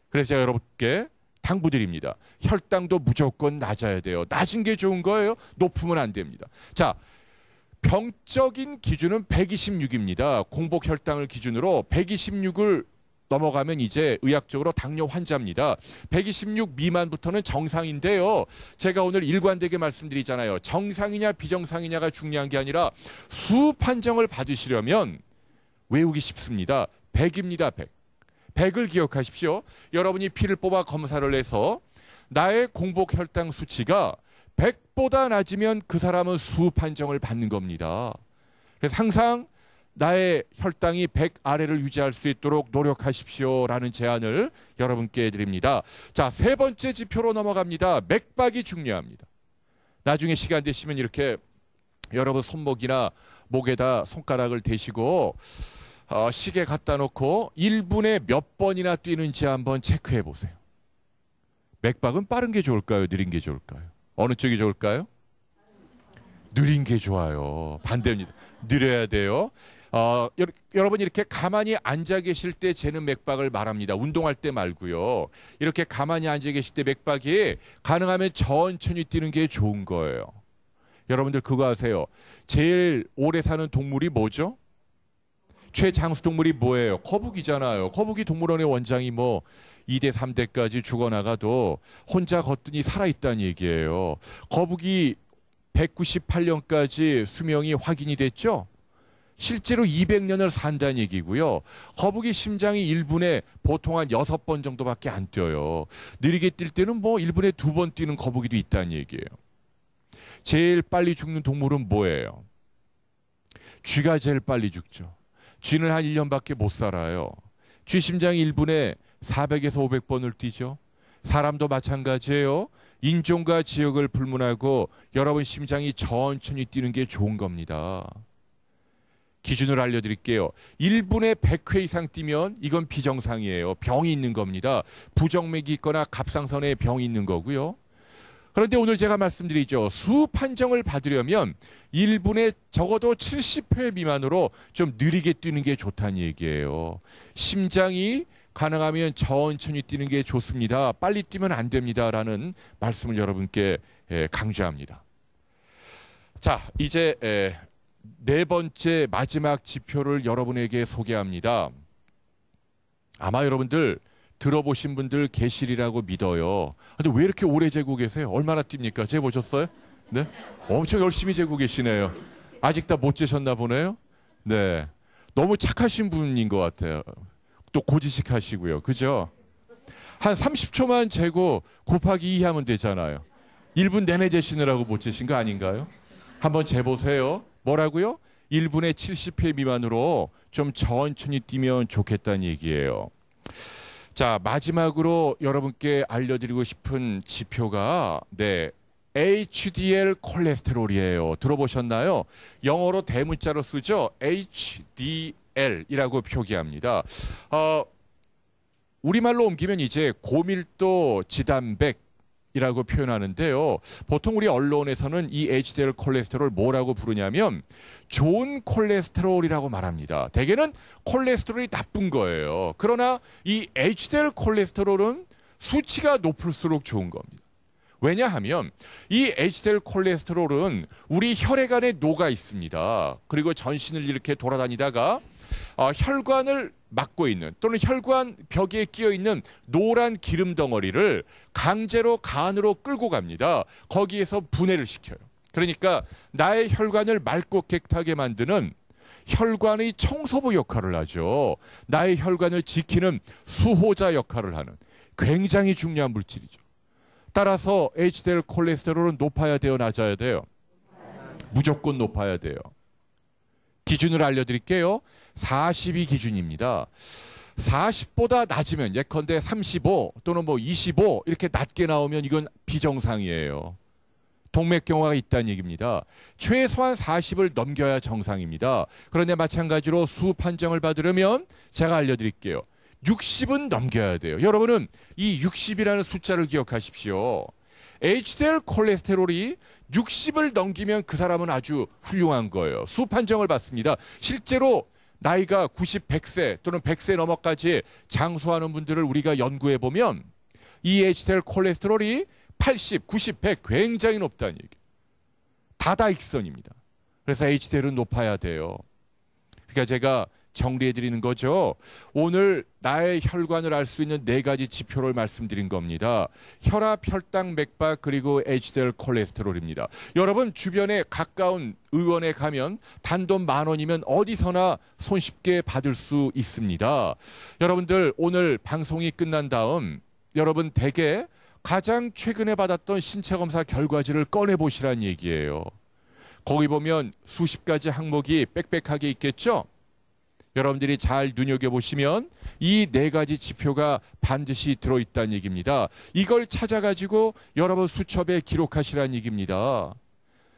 [SPEAKER 3] 그래서 제가 여러분께 당부드립니다. 혈당도 무조건 낮아야 돼요. 낮은 게 좋은 거예요. 높으면 안 됩니다. 자, 병적인 기준은 126입니다. 공복 혈당을 기준으로 126을 넘어가면 이제 의학적으로 당뇨 환자입니다. 126 미만부터는 정상인데요. 제가 오늘 일관되게 말씀드리잖아요. 정상이냐 비정상이냐가 중요한 게 아니라 수 판정을 받으시려면 외우기 쉽습니다. 100입니다. 100. 100을 기억하십시오. 여러분이 피를 뽑아 검사를 해서 나의 공복 혈당 수치가 100보다 낮으면 그 사람은 수 판정을 받는 겁니다. 그래서 항상 나의 혈당이 100 아래를 유지할 수 있도록 노력하십시오라는 제안을 여러분께 드립니다. 자, 세 번째 지표로 넘어갑니다. 맥박이 중요합니다. 나중에 시간 되시면 이렇게 여러분 손목이나 목에다 손가락을 대시고 어, 시계 갖다 놓고 1분에 몇 번이나 뛰는지 한번 체크해 보세요. 맥박은 빠른 게 좋을까요? 느린 게 좋을까요? 어느 쪽이 좋을까요? 느린 게 좋아요. 반대입니다. 느려야 돼요. 어, 여러분 이렇게 가만히 앉아 계실 때 재는 맥박을 말합니다. 운동할 때 말고요. 이렇게 가만히 앉아 계실 때 맥박이 가능하면 천천히 뛰는 게 좋은 거예요. 여러분들 그거 아세요? 제일 오래 사는 동물이 뭐죠? 최장수 동물이 뭐예요? 거북이잖아요. 거북이 동물원의 원장이 뭐 2대, 3대까지 죽어나가도 혼자 걷더니 살아있다는 얘기예요. 거북이 198년까지 수명이 확인이 됐죠? 실제로 200년을 산다는 얘기고요. 거북이 심장이 1분에 보통 한 6번 정도밖에 안 뛰어요. 느리게 뛸 때는 뭐 1분에 2번 뛰는 거북이도 있다는 얘기예요. 제일 빨리 죽는 동물은 뭐예요? 쥐가 제일 빨리 죽죠. 쥐는 한 1년밖에 못 살아요. 쥐 심장이 1분에 400에서 500번을 뛰죠. 사람도 마찬가지예요. 인종과 지역을 불문하고 여러분 심장이 천천히 뛰는 게 좋은 겁니다. 기준을 알려드릴게요. 1분에 100회 이상 뛰면 이건 비정상이에요. 병이 있는 겁니다. 부정맥이 있거나 갑상선에 병이 있는 거고요. 그런데 오늘 제가 말씀드리죠. 수 판정을 받으려면 1분에 적어도 70회 미만으로 좀 느리게 뛰는 게 좋다는 얘기예요. 심장이 가능하면 천천히 뛰는 게 좋습니다. 빨리 뛰면 안 됩니다라는 말씀을 여러분께 예, 강조합니다. 자, 이제 예, 네 번째 마지막 지표를 여러분에게 소개합니다. 아마 여러분들 들어보신 분들 계시리라고 믿어요. 근데 왜 이렇게 오래 재고 계세요? 얼마나 뜁니까? 재보셨어요? 네? 엄청 열심히 재고 계시네요. 아직 다 못 재셨나 보네요. 네. 너무 착하신 분인 것 같아요. 또 고지식 하시고요. 그죠? 한 30초만 재고 곱하기 2 하면 되잖아요. 1분 내내 재시느라고 못 재신 거 아닌가요? 한번 재보세요. 뭐라고요? 1분에 70회 미만으로 좀 천천히 뛰면 좋겠다는 얘기예요. 자, 마지막으로 여러분께 알려드리고 싶은 지표가, 네, HDL 콜레스테롤이에요. 들어보셨나요? 영어로 대문자로 쓰죠? HDL이라고 표기합니다. 어, 우리말로 옮기면 이제 고밀도 지단백 이라고 표현하는데요. 보통 우리 언론에서는 이 HDL 콜레스테롤 뭐라고 부르냐면 좋은 콜레스테롤이라고 말합니다. 대개는 콜레스테롤이 나쁜 거예요. 그러나 이 HDL 콜레스테롤은 수치가 높을수록 좋은 겁니다. 왜냐하면 이 HDL 콜레스테롤은 우리 혈액 안에 녹아 있습니다. 그리고 전신을 이렇게 돌아다니다가 어, 혈관을 막고 있는 또는 혈관 벽에 끼어 있는 노란 기름 덩어리를 강제로 간으로 끌고 갑니다. 거기에서 분해를 시켜요. 그러니까 나의 혈관을 맑고 깨끗하게 만드는 혈관의 청소부 역할을 하죠. 나의 혈관을 지키는 수호자 역할을 하는 굉장히 중요한 물질이죠. 따라서 HDL 콜레스테롤은 높아야 돼요, 낮아야 돼요? 무조건 높아야 돼요. 기준을 알려드릴게요. 40이 기준입니다. 40보다 낮으면 예컨대 35 또는 뭐25 이렇게 낮게 나오면 이건 비정상이에요. 동맥경화가 있다는 얘기입니다. 최소한 40을 넘겨야 정상입니다. 그런데 마찬가지로 수 판정을 받으려면 제가 알려드릴게요. 60은 넘겨야 돼요. 여러분은 이 60이라는 숫자를 기억하십시오. HDL 콜레스테롤이 60을 넘기면 그 사람은 아주 훌륭한 거예요. 수 판정을 받습니다. 실제로 나이가 90, 100세 또는 100세 넘어까지 장수하는 분들을 우리가 연구해 보면 이 h d l 콜레스테롤이 80, 90, 100 굉장히 높다는 얘기. 다다익선입니다. 그래서 HDL은 높아야 돼요. 그러니까 제가 정리해 드리는 거죠. 오늘 나의 혈관을 알 수 있는 네 가지 지표를 말씀드린 겁니다. 혈압, 혈당, 맥박 그리고 HDL 콜레스테롤입니다. 여러분 주변에 가까운 의원에 가면 단돈 만 원이면 어디서나 손쉽게 받을 수 있습니다. 여러분들 오늘 방송이 끝난 다음 여러분 대개 가장 최근에 받았던 신체 검사 결과지를 꺼내 보시란 얘기예요. 거기 보면 수십 가지 항목이 빽빽하게 있겠죠? 여러분들이 잘 눈여겨보시면 이 네 가지 지표가 반드시 들어있다는 얘기입니다. 이걸 찾아가지고 여러분 수첩에 기록하시라는 얘기입니다.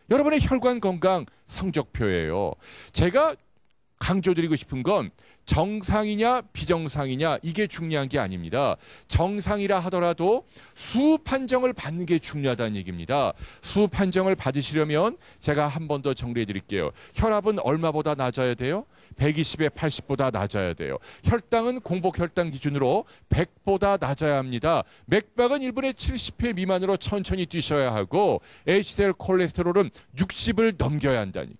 [SPEAKER 3] 여러분의 혈관 건강 성적표예요. 제가 강조드리고 싶은 건 정상이냐 비정상이냐 이게 중요한 게 아닙니다. 정상이라 하더라도 수 판정을 받는 게 중요하다는 얘기입니다. 수 판정을 받으시려면 제가 한 번 더 정리해 드릴게요. 혈압은 얼마보다 낮아야 돼요? 120에 80보다 낮아야 돼요. 혈당은 공복 혈당 기준으로 100보다 낮아야 합니다. 맥박은 1분에 70회 미만으로 천천히 뛰셔야 하고 HDL 콜레스테롤은 60을 넘겨야 한다니.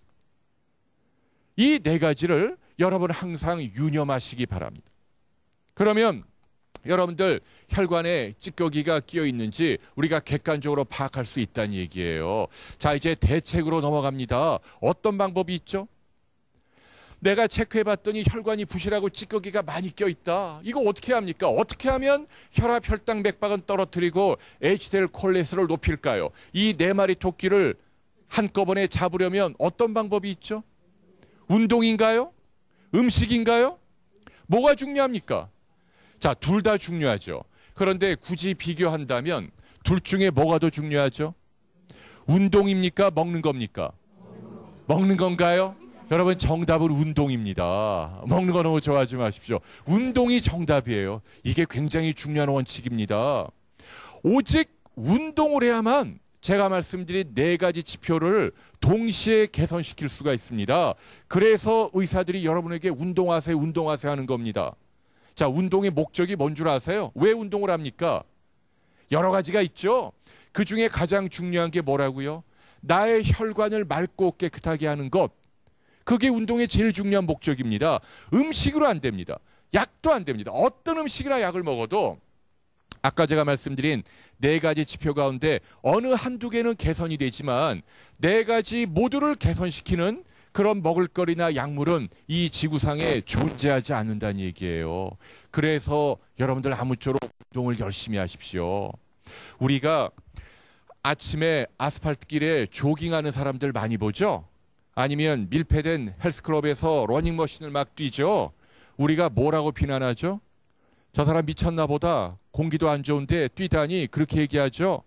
[SPEAKER 3] 이네 가지를 여러분 항상 유념하시기 바랍니다. 그러면 여러분들 혈관에 찌꺼기가 끼어 있는지 우리가 객관적으로 파악할 수 있다는 얘기예요. 자, 이제 대책으로 넘어갑니다. 어떤 방법이 있죠? 내가 체크해 봤더니 혈관이 부실하고 찌꺼기가 많이 껴 있다. 이거 어떻게 합니까? 어떻게 하면 혈압, 혈당, 맥박은 떨어뜨리고 HDL 콜레스테롤 높일까요? 이 네 마리 토끼를 한꺼번에 잡으려면 어떤 방법이 있죠? 운동인가요? 음식인가요? 뭐가 중요합니까? 자, 둘 다 중요하죠. 그런데 굳이 비교한다면 둘 중에 뭐가 더 중요하죠? 운동입니까? 먹는 겁니까? 먹는 건가요? 여러분 정답은 운동입니다. 먹는 거 너무 좋아하지 마십시오. 운동이 정답이에요. 이게 굉장히 중요한 원칙입니다. 오직 운동을 해야만 제가 말씀드린 네 가지 지표를 동시에 개선시킬 수가 있습니다. 그래서 의사들이 여러분에게 운동하세요, 운동하세요 하는 겁니다. 자, 운동의 목적이 뭔 줄 아세요? 왜 운동을 합니까? 여러 가지가 있죠. 그 중에 가장 중요한 게 뭐라고요? 나의 혈관을 맑고 깨끗하게 하는 것. 그게 운동의 제일 중요한 목적입니다. 음식으로 안 됩니다. 약도 안 됩니다. 어떤 음식이나 약을 먹어도 아까 제가 말씀드린 네 가지 지표 가운데 어느 한두 개는 개선이 되지만 네 가지 모두를 개선시키는 그런 먹을거리나 약물은 이 지구상에 존재하지 않는다는 얘기예요. 그래서 여러분들 아무쪼록 운동을 열심히 하십시오. 우리가 아침에 아스팔트 길에 조깅하는 사람들 많이 보죠? 아니면 밀폐된 헬스클럽에서 러닝머신을 막 뛰죠? 우리가 뭐라고 비난하죠? 저 사람 미쳤나 보다. 공기도 안 좋은데 뛰다니 그렇게 얘기하죠.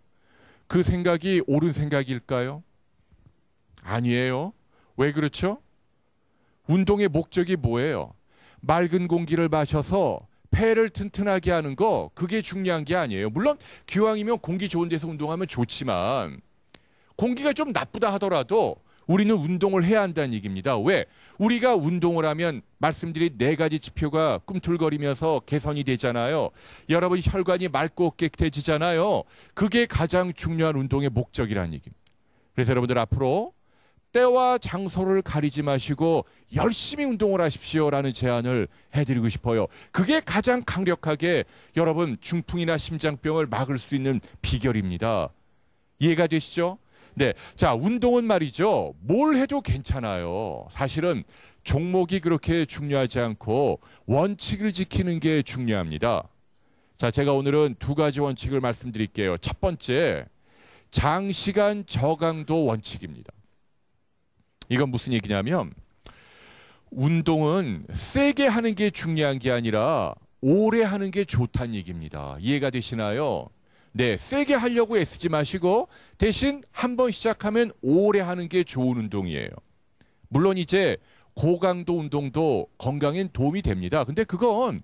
[SPEAKER 3] 그 생각이 옳은 생각일까요? 아니에요. 왜 그렇죠? 운동의 목적이 뭐예요? 맑은 공기를 마셔서 폐를 튼튼하게 하는 거 그게 중요한 게 아니에요. 물론 기왕이면 공기 좋은 데서 운동하면 좋지만 공기가 좀 나쁘다 하더라도 우리는 운동을 해야 한다는 얘기입니다. 왜? 우리가 운동을 하면 말씀드린 네 가지 지표가 꿈틀거리면서 개선이 되잖아요. 여러분 혈관이 맑고 깨끗해지잖아요. 그게 가장 중요한 운동의 목적이라는 얘기입니다. 그래서 여러분들 앞으로 때와 장소를 가리지 마시고 열심히 운동을 하십시오라는 제안을 해드리고 싶어요. 그게 가장 강력하게 여러분 중풍이나 심장병을 막을 수 있는 비결입니다. 이해가 되시죠? 네. 자, 운동은 말이죠. 뭘 해도 괜찮아요. 사실은 종목이 그렇게 중요하지 않고 원칙을 지키는 게 중요합니다. 자, 제가 오늘은 두 가지 원칙을 말씀드릴게요. 첫 번째, 장시간 저강도 원칙입니다. 이건 무슨 얘기냐면, 운동은 세게 하는 게 중요한 게 아니라 오래 하는 게 좋다는 얘기입니다. 이해가 되시나요? 네, 세게 하려고 애쓰지 마시고 대신 한 번 시작하면 오래 하는 게 좋은 운동이에요. 물론 이제 고강도 운동도 건강엔 도움이 됩니다. 근데 그건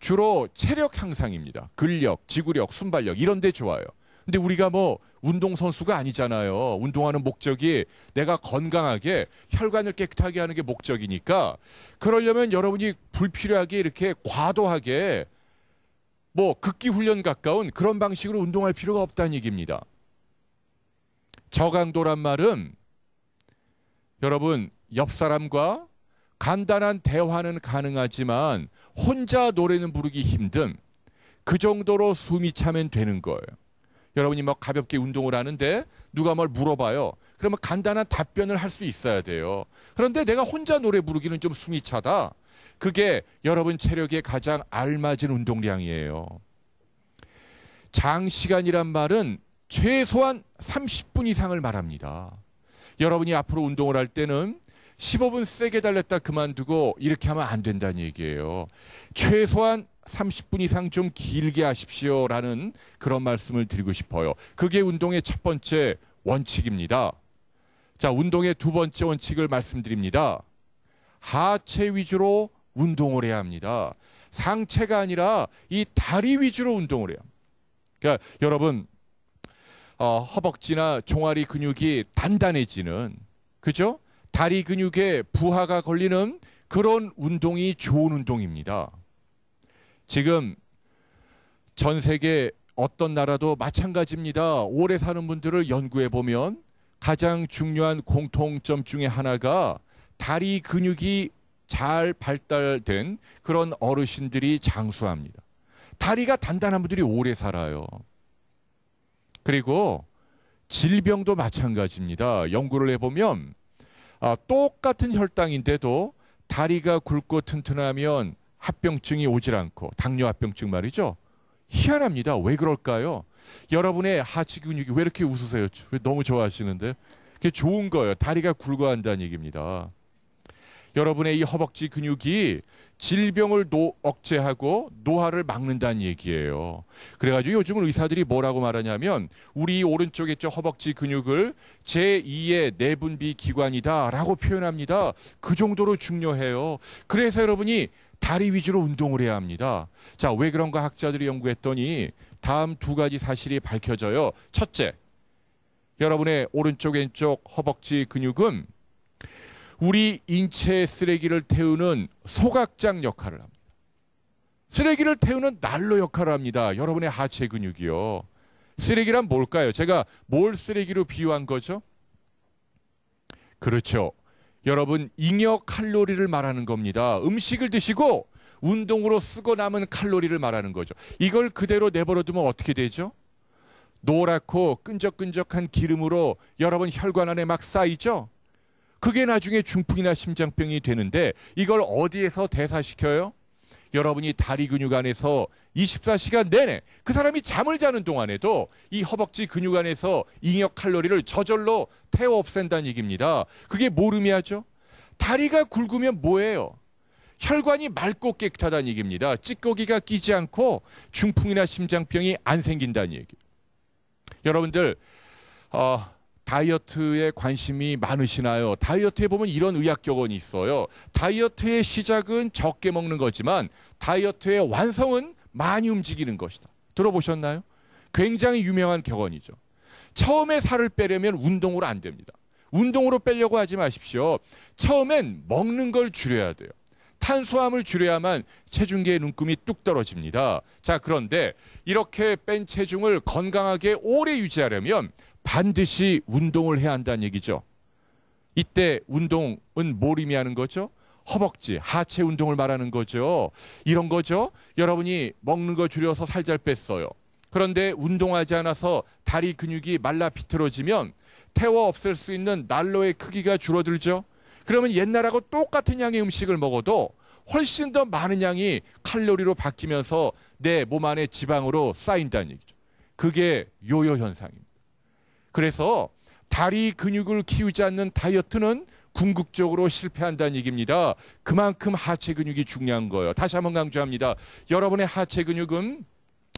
[SPEAKER 3] 주로 체력 향상입니다. 근력, 지구력, 순발력 이런 데 좋아요. 근데 우리가 뭐 운동선수가 아니잖아요. 운동하는 목적이 내가 건강하게 혈관을 깨끗하게 하는 게 목적이니까 그러려면 여러분이 불필요하게 이렇게 과도하게 뭐 극기 훈련 가까운 그런 방식으로 운동할 필요가 없다는 얘기입니다. 저강도란 말은 여러분 옆 사람과 간단한 대화는 가능하지만 혼자 노래는 부르기 힘든 그 정도로 숨이 차면 되는 거예요. 여러분이 막 뭐 가볍게 운동을 하는데 누가 뭘 물어봐요. 그러면 간단한 답변을 할 수 있어야 돼요. 그런데 내가 혼자 노래 부르기는 좀 숨이 차다. 그게 여러분 체력에 가장 알맞은 운동량이에요. 장시간이란 말은 최소한 30분 이상을 말합니다. 여러분이 앞으로 운동을 할 때는 15분 세게 달렸다 그만두고 이렇게 하면 안 된다는 얘기예요. 최소한 30분 이상 좀 길게 하십시오라는 그런 말씀을 드리고 싶어요. 그게 운동의 첫 번째 원칙입니다. 자, 운동의 두 번째 원칙을 말씀드립니다. 하체 위주로 운동을 해야 합니다. 상체가 아니라 이 다리 위주로 운동을 해요. 그러니까 여러분 어, 허벅지나 종아리 근육이 단단해지는 그죠? 다리 근육에 부하가 걸리는 그런 운동이 좋은 운동입니다. 지금 전 세계 어떤 나라도 마찬가지입니다. 오래 사는 분들을 연구해 보면 가장 중요한 공통점 중의 하나가 다리 근육이 잘 발달된 그런 어르신들이 장수합니다. 다리가 단단한 분들이 오래 살아요. 그리고 질병도 마찬가지입니다. 연구를 해보면 아, 똑같은 혈당인데도 다리가 굵고 튼튼하면 합병증이 오질 않고 당뇨 합병증 말이죠. 희한합니다. 왜 그럴까요? 여러분의 하체 근육이 왜 이렇게 웃으세요? 왜 너무 좋아하시는데? 그게 좋은 거예요. 다리가 굵어 한다는 얘기입니다. 여러분의 이 허벅지 근육이 질병을 노, 억제하고 노화를 막는다는 얘기예요. 그래가지고 요즘은 의사들이 뭐라고 말하냐면 우리 오른쪽에 있 허벅지 근육을 제2의 내분비 기관이다라고 표현합니다. 그 정도로 중요해요. 그래서 여러분이 다리 위주로 운동을 해야 합니다. 자, 왜 그런가 학자들이 연구했더니 다음 두 가지 사실이 밝혀져요. 첫째, 여러분의 오른쪽 왼쪽 허벅지 근육은 우리 인체의 쓰레기를 태우는 소각장 역할을 합니다. 쓰레기를 태우는 난로 역할을 합니다. 여러분의 하체 근육이요. 쓰레기란 뭘까요? 제가 뭘 쓰레기로 비유한 거죠? 그렇죠. 여러분, 잉여 칼로리를 말하는 겁니다. 음식을 드시고 운동으로 쓰고 남은 칼로리를 말하는 거죠. 이걸 그대로 내버려두면 어떻게 되죠? 노랗고 끈적끈적한 기름으로 여러분 혈관 안에 막 쌓이죠? 그게 나중에 중풍이나 심장병이 되는데 이걸 어디에서 대사시켜요? 여러분이 다리 근육 안에서 24시간 내내 그 사람이 잠을 자는 동안에도 이 허벅지 근육 안에서 잉역 칼로리를 저절로 태워 없앤다는 얘기입니다. 그게 뭘 의미하죠? 다리가 굵으면 뭐예요? 혈관이 맑고 깨끗하다는 얘기입니다. 찌꺼기가 끼지 않고 중풍이나 심장병이 안 생긴다는 얘기. 여러분들 어, 다이어트에 관심이 많으시나요? 다이어트에 보면 이런 의학격언이 있어요. 다이어트의 시작은 적게 먹는 거지만 다이어트의 완성은 많이 움직이는 것이다. 들어보셨나요? 굉장히 유명한 격언이죠. 처음에 살을 빼려면 운동으로 안 됩니다. 운동으로 빼려고 하지 마십시오. 처음엔 먹는 걸 줄여야 돼요. 탄수화물 줄여야만 체중계의 눈금이 뚝 떨어집니다. 자, 그런데 이렇게 뺀 체중을 건강하게 오래 유지하려면 반드시 운동을 해야 한다는 얘기죠. 이때 운동은 뭘 의미하는 거죠? 허벅지, 하체 운동을 말하는 거죠. 이런 거죠. 여러분이 먹는 거 줄여서 살 잘 뺐어요. 그런데 운동하지 않아서 다리 근육이 말라 비틀어지면 태워 없앨 수 있는 난로의 크기가 줄어들죠. 그러면 옛날하고 똑같은 양의 음식을 먹어도 훨씬 더 많은 양이 칼로리로 바뀌면서 내 몸 안에 지방으로 쌓인다는 얘기죠. 그게 요요 현상입니다. 그래서 다리 근육을 키우지 않는 다이어트는 궁극적으로 실패한다는 얘기입니다. 그만큼 하체 근육이 중요한 거예요. 다시 한번 강조합니다. 여러분의 하체 근육은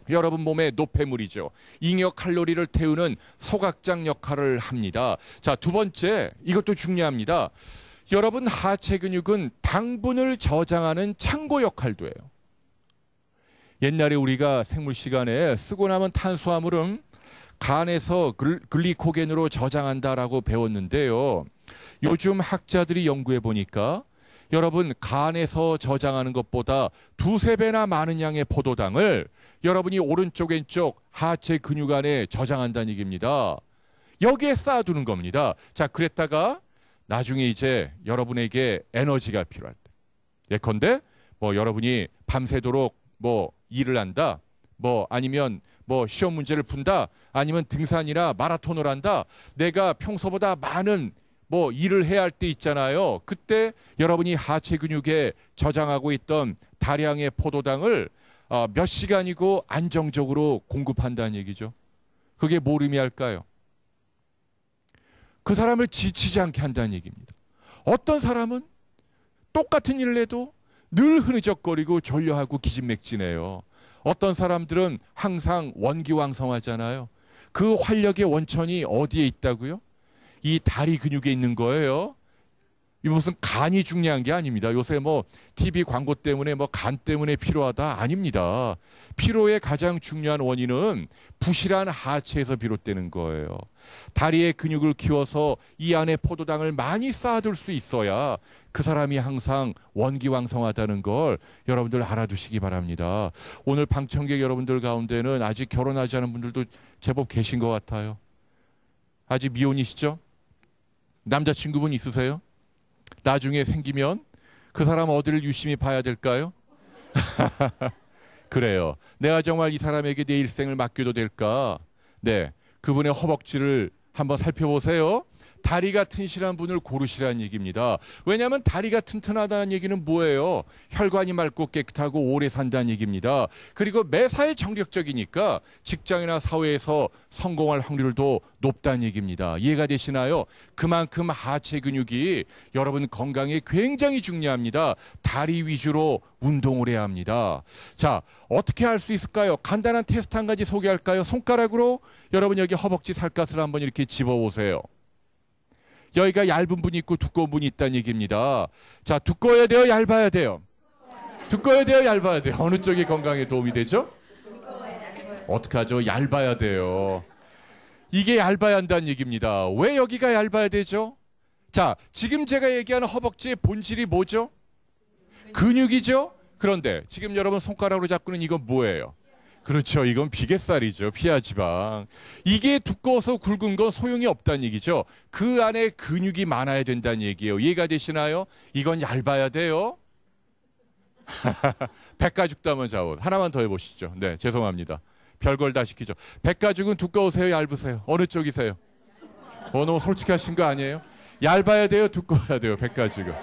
[SPEAKER 3] 여러분 몸의 노폐물이죠. 잉여 칼로리를 태우는 소각장 역할을 합니다. 자, 두 번째, 이것도 중요합니다. 여러분 하체 근육은 당분을 저장하는 창고 역할도 해요. 옛날에 우리가 생물 시간에 쓰고 남은 탄수화물은 간에서 글, 글리코겐으로 저장한다라고 배웠는데요. 요즘 학자들이 연구해 보니까 여러분 간에서 저장하는 것보다 두세 배나 많은 양의 포도당을 여러분이 오른쪽 왼쪽 하체 근육 안에 저장한다는 얘기입니다. 여기에 쌓아두는 겁니다. 자, 그랬다가 나중에 이제 여러분에게 에너지가 필요할 때. 예컨대 뭐 여러분이 밤새도록 뭐 일을 한다. 뭐 아니면 뭐 시험 문제를 푼다 아니면 등산이나 마라톤을 한다 내가 평소보다 많은 뭐 일을 해야 할 때 있잖아요. 그때 여러분이 하체 근육에 저장하고 있던 다량의 포도당을 어, 몇 시간이고 안정적으로 공급한다는 얘기죠. 그게 뭘 의미할까요? 그 사람을 지치지 않게 한다는 얘기입니다. 어떤 사람은 똑같은 일을 해도 늘 흐느적거리고 졸려하고 기진맥진해요. 어떤 사람들은 항상 원기왕성하잖아요. 그 활력의 원천이 어디에 있다고요? 이 다리 근육에 있는 거예요. 이 무슨 간이 중요한 게 아닙니다. 요새 뭐 TV 광고 때문에 뭐 간 때문에 필요하다 아닙니다. 피로의 가장 중요한 원인은 부실한 하체에서 비롯되는 거예요. 다리의 근육을 키워서 이 안에 포도당을 많이 쌓아둘 수 있어야 그 사람이 항상 원기왕성하다는 걸 여러분들 알아두시기 바랍니다. 오늘 방청객 여러분들 가운데는 아직 결혼하지 않은 분들도 제법 계신 것 같아요. 아직 미혼이시죠? 남자친구분 있으세요? 나중에 생기면 그 사람 어디를 유심히 봐야 될까요? 그래요. 내가 정말 이 사람에게 내 일생을 맡겨도 될까? 네. 그분의 허벅지를 한번 살펴보세요. 다리가 튼실한 분을 고르시라는 얘기입니다. 왜냐하면 다리가 튼튼하다는 얘기는 뭐예요? 혈관이 맑고 깨끗하고 오래 산다는 얘기입니다. 그리고 매사에 정격적이니까 직장이나 사회에서 성공할 확률도 높다는 얘기입니다. 이해가 되시나요? 그만큼 하체 근육이 여러분 건강에 굉장히 중요합니다. 다리 위주로 운동을 해야 합니다. 자, 어떻게 할 수 있을까요? 간단한 테스트 한 가지 소개할까요? 손가락으로 여러분 여기 허벅지 살갗을 한번 이렇게 집어보세요. 여기가 얇은 분이 있고 두꺼운 분이 있다는 얘기입니다. 자, 두꺼워야 돼요, 얇아야 돼요. 두꺼워야 돼요, 얇아야 돼요. 어느 쪽이 건강에 도움이 되죠? 어떡하죠? 얇아야 돼요. 이게 얇아야 한다는 얘기입니다. 왜 여기가 얇아야 되죠? 자, 지금 제가 얘기하는 허벅지의 본질이 뭐죠? 근육이죠? 그런데 지금 여러분 손가락으로 잡고는 이건 뭐예요? 그렇죠. 이건 비계살이죠. 피하 지방. 이게 두꺼워서 굵은 건 소용이 없다는 얘기죠. 그 안에 근육이 많아야 된다는 얘기예요. 이해가 되시나요? 이건 얇아야 돼요. 백가죽도 한번 자옷. 하나만 더 해보시죠. 네, 죄송합니다. 별걸 다 시키죠. 백가죽은 두꺼우세요? 얇으세요? 어느 쪽이세요? 어, 너무 솔직하신 거 아니에요? 얇아야 돼요? 두꺼워야 돼요? 백가죽은.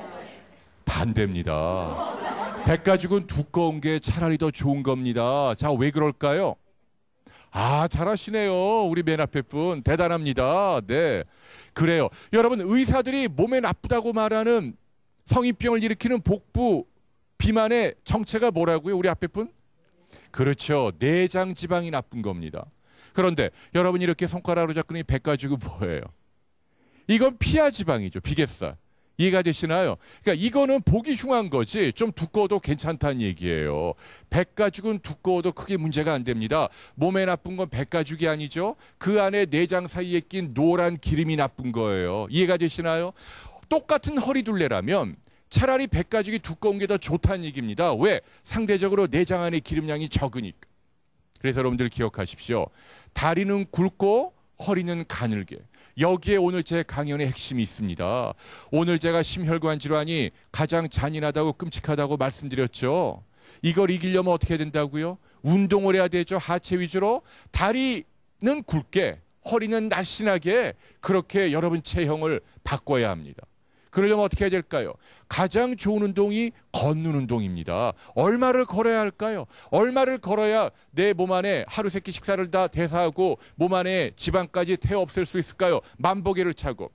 [SPEAKER 3] 반대입니다. 백 가죽은 두꺼운 게 차라리 더 좋은 겁니다. 자, 왜 그럴까요? 아, 잘하시네요. 우리 맨 앞에 분. 대단합니다. 네. 그래요. 여러분, 의사들이 몸에 나쁘다고 말하는 성인병을 일으키는 복부 비만의 정체가 뭐라고요? 우리 앞에 분? 그렇죠. 내장 지방이 나쁜 겁니다. 그런데 여러분 이렇게 손가락으로 잡고 있는 백가죽은 뭐예요? 이건 피하 지방이죠. 비계살. 이해가 되시나요? 그러니까 이거는 보기 흉한 거지 좀 두꺼워도 괜찮다는 얘기예요. 백가죽은 두꺼워도 크게 문제가 안 됩니다. 몸에 나쁜 건 백가죽이 아니죠. 그 안에 내장 사이에 낀 노란 기름이 나쁜 거예요. 이해가 되시나요? 똑같은 허리둘레라면 차라리 백가죽이 두꺼운 게 더 좋다는 얘기입니다. 왜? 상대적으로 내장 안에 기름량이 적으니까. 그래서 여러분들 기억하십시오. 다리는 굵고 허리는 가늘게. 여기에 오늘 제 강연의 핵심이 있습니다. 오늘 제가 심혈관 질환이 가장 잔인하다고 끔찍하다고 말씀드렸죠. 이걸 이기려면 어떻게 해야 된다고요? 운동을 해야 되죠. 하체 위주로. 다리는 굵게, 허리는 날씬하게 그렇게 여러분 체형을 바꿔야 합니다. 그러려면 어떻게 해야 될까요? 가장 좋은 운동이 걷는 운동입니다. 얼마를 걸어야 할까요? 얼마를 걸어야 내 몸 안에 하루 세끼 식사를 다 대사하고 몸 안에 지방까지 태워 없앨 수 있을까요? 만보계를 차고.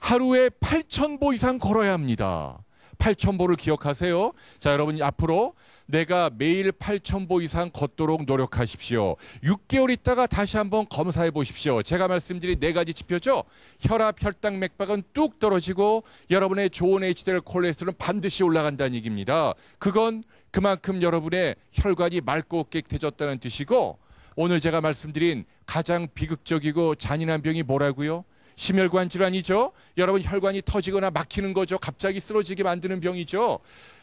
[SPEAKER 3] 하루에 8,000보 이상 걸어야 합니다. 8,000보를 기억하세요. 자, 여러분 앞으로 내가 매일 8,000보 이상 걷도록 노력하십시오. 6개월 있다가 다시 한번 검사해 보십시오. 제가 말씀드린 네 가지 지표죠. 혈압, 혈당, 맥박은 뚝 떨어지고 여러분의 좋은 HDL 콜레스테롤은 반드시 올라간다는 얘기입니다. 그건 그만큼 여러분의 혈관이 맑고 깨끗해졌다는 뜻이고 오늘 제가 말씀드린 가장 비극적이고 잔인한 병이 뭐라고요? 심혈관 질환이죠. 여러분 혈관이 터지거나 막히는 거죠. 갑자기 쓰러지게 만드는 병이죠.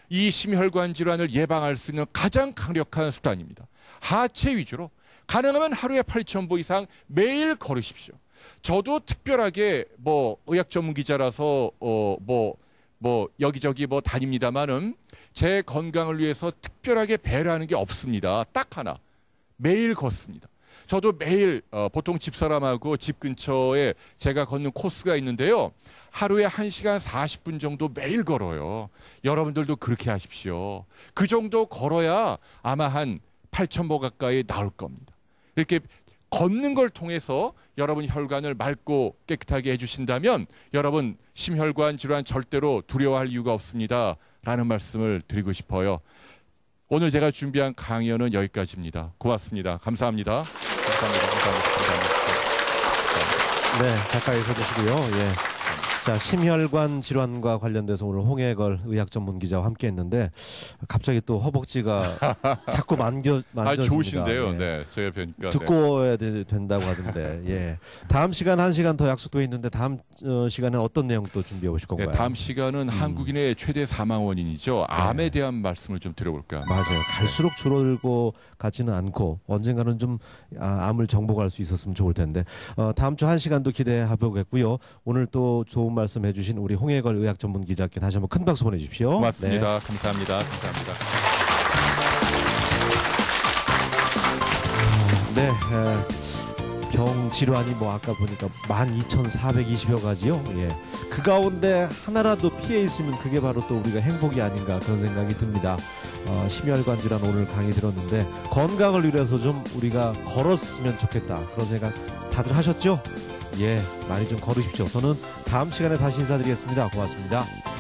[SPEAKER 3] 이 심혈관 질환을 예방할 수 있는 가장 강력한 수단입니다. 하체 위주로 가능하면 하루에 8,000보 이상 매일 걸으십시오. 저도 특별하게 뭐 의학 전문 기자라서 어뭐뭐 뭐 여기저기 뭐 다닙니다만은 제 건강을 위해서 특별하게 배려하는 게 없습니다. 딱 하나 매일 걷습니다. 저도 매일 어, 보통 집사람하고 집 근처에 제가 걷는 코스가 있는데요. 하루에 1시간 40분 정도 매일 걸어요. 여러분들도 그렇게 하십시오. 그 정도 걸어야 아마 한 8,000보 가까이 나올 겁니다. 이렇게 걷는 걸 통해서 여러분 혈관을 맑고 깨끗하게 해주신다면 여러분 심혈관 질환 절대로 두려워할 이유가 없습니다. 라는 말씀을 드리고 싶어요. 오늘 제가 준비한 강연은 여기까지입니다. 고맙습니다. 감사합니다. 감사합니다. 감사합니다. 감사합니다.
[SPEAKER 2] 네, 작가님 서보시고요 예. 자, 심혈관 질환과 관련돼서 오늘 홍해걸 의학 전문 기자와 함께 했는데 갑자기 또 허벅지가 자꾸 만져 만져 아, 좋으신데요. 예. 네. 제가 뵈니까 듣고 해야 네. 된다고 하던데. 예. 다음 시간 한시간더 약속돼 있는데 다음 어, 시간에 어떤 내용 또 준비해 보실 네, 건가요? 네, 다음
[SPEAKER 3] 시간은 음. 한국인의 최대 사망 원인이죠. 네. 암에 네. 대한 말씀을 좀 드려볼까 합니다. 맞아요. 네.
[SPEAKER 2] 갈수록 줄어들고 가지는 않고 언젠가는 좀 아, 암을 정복할 수 있었으면 좋을 텐데. 어, 다음 주 한시간도 기대해 보겠고요. 오늘 또 좋은 말씀해 주신 우리 홍해걸 의학 전문 기자께 다시 한번 큰 박수 보내주십시오. 고습니다 네.
[SPEAKER 1] 감사합니다. 감사합니다.
[SPEAKER 2] 네. 병 질환이 뭐 아까 보니까 12,420여 가지요. 예. 그 가운데 하나라도 피해 있으면 그게 바로 또 우리가 행복이 아닌가 그런 생각이 듭니다. 어, 심혈관 질환 오늘 강의 들었는데 건강을 위해서 좀 우리가 걸었으면 좋겠다 그런 생각 다들 하셨죠? 예, 많이 좀 걸으십시오. 저는 다음 시간에 다시 인사드리겠습니다. 고맙습니다.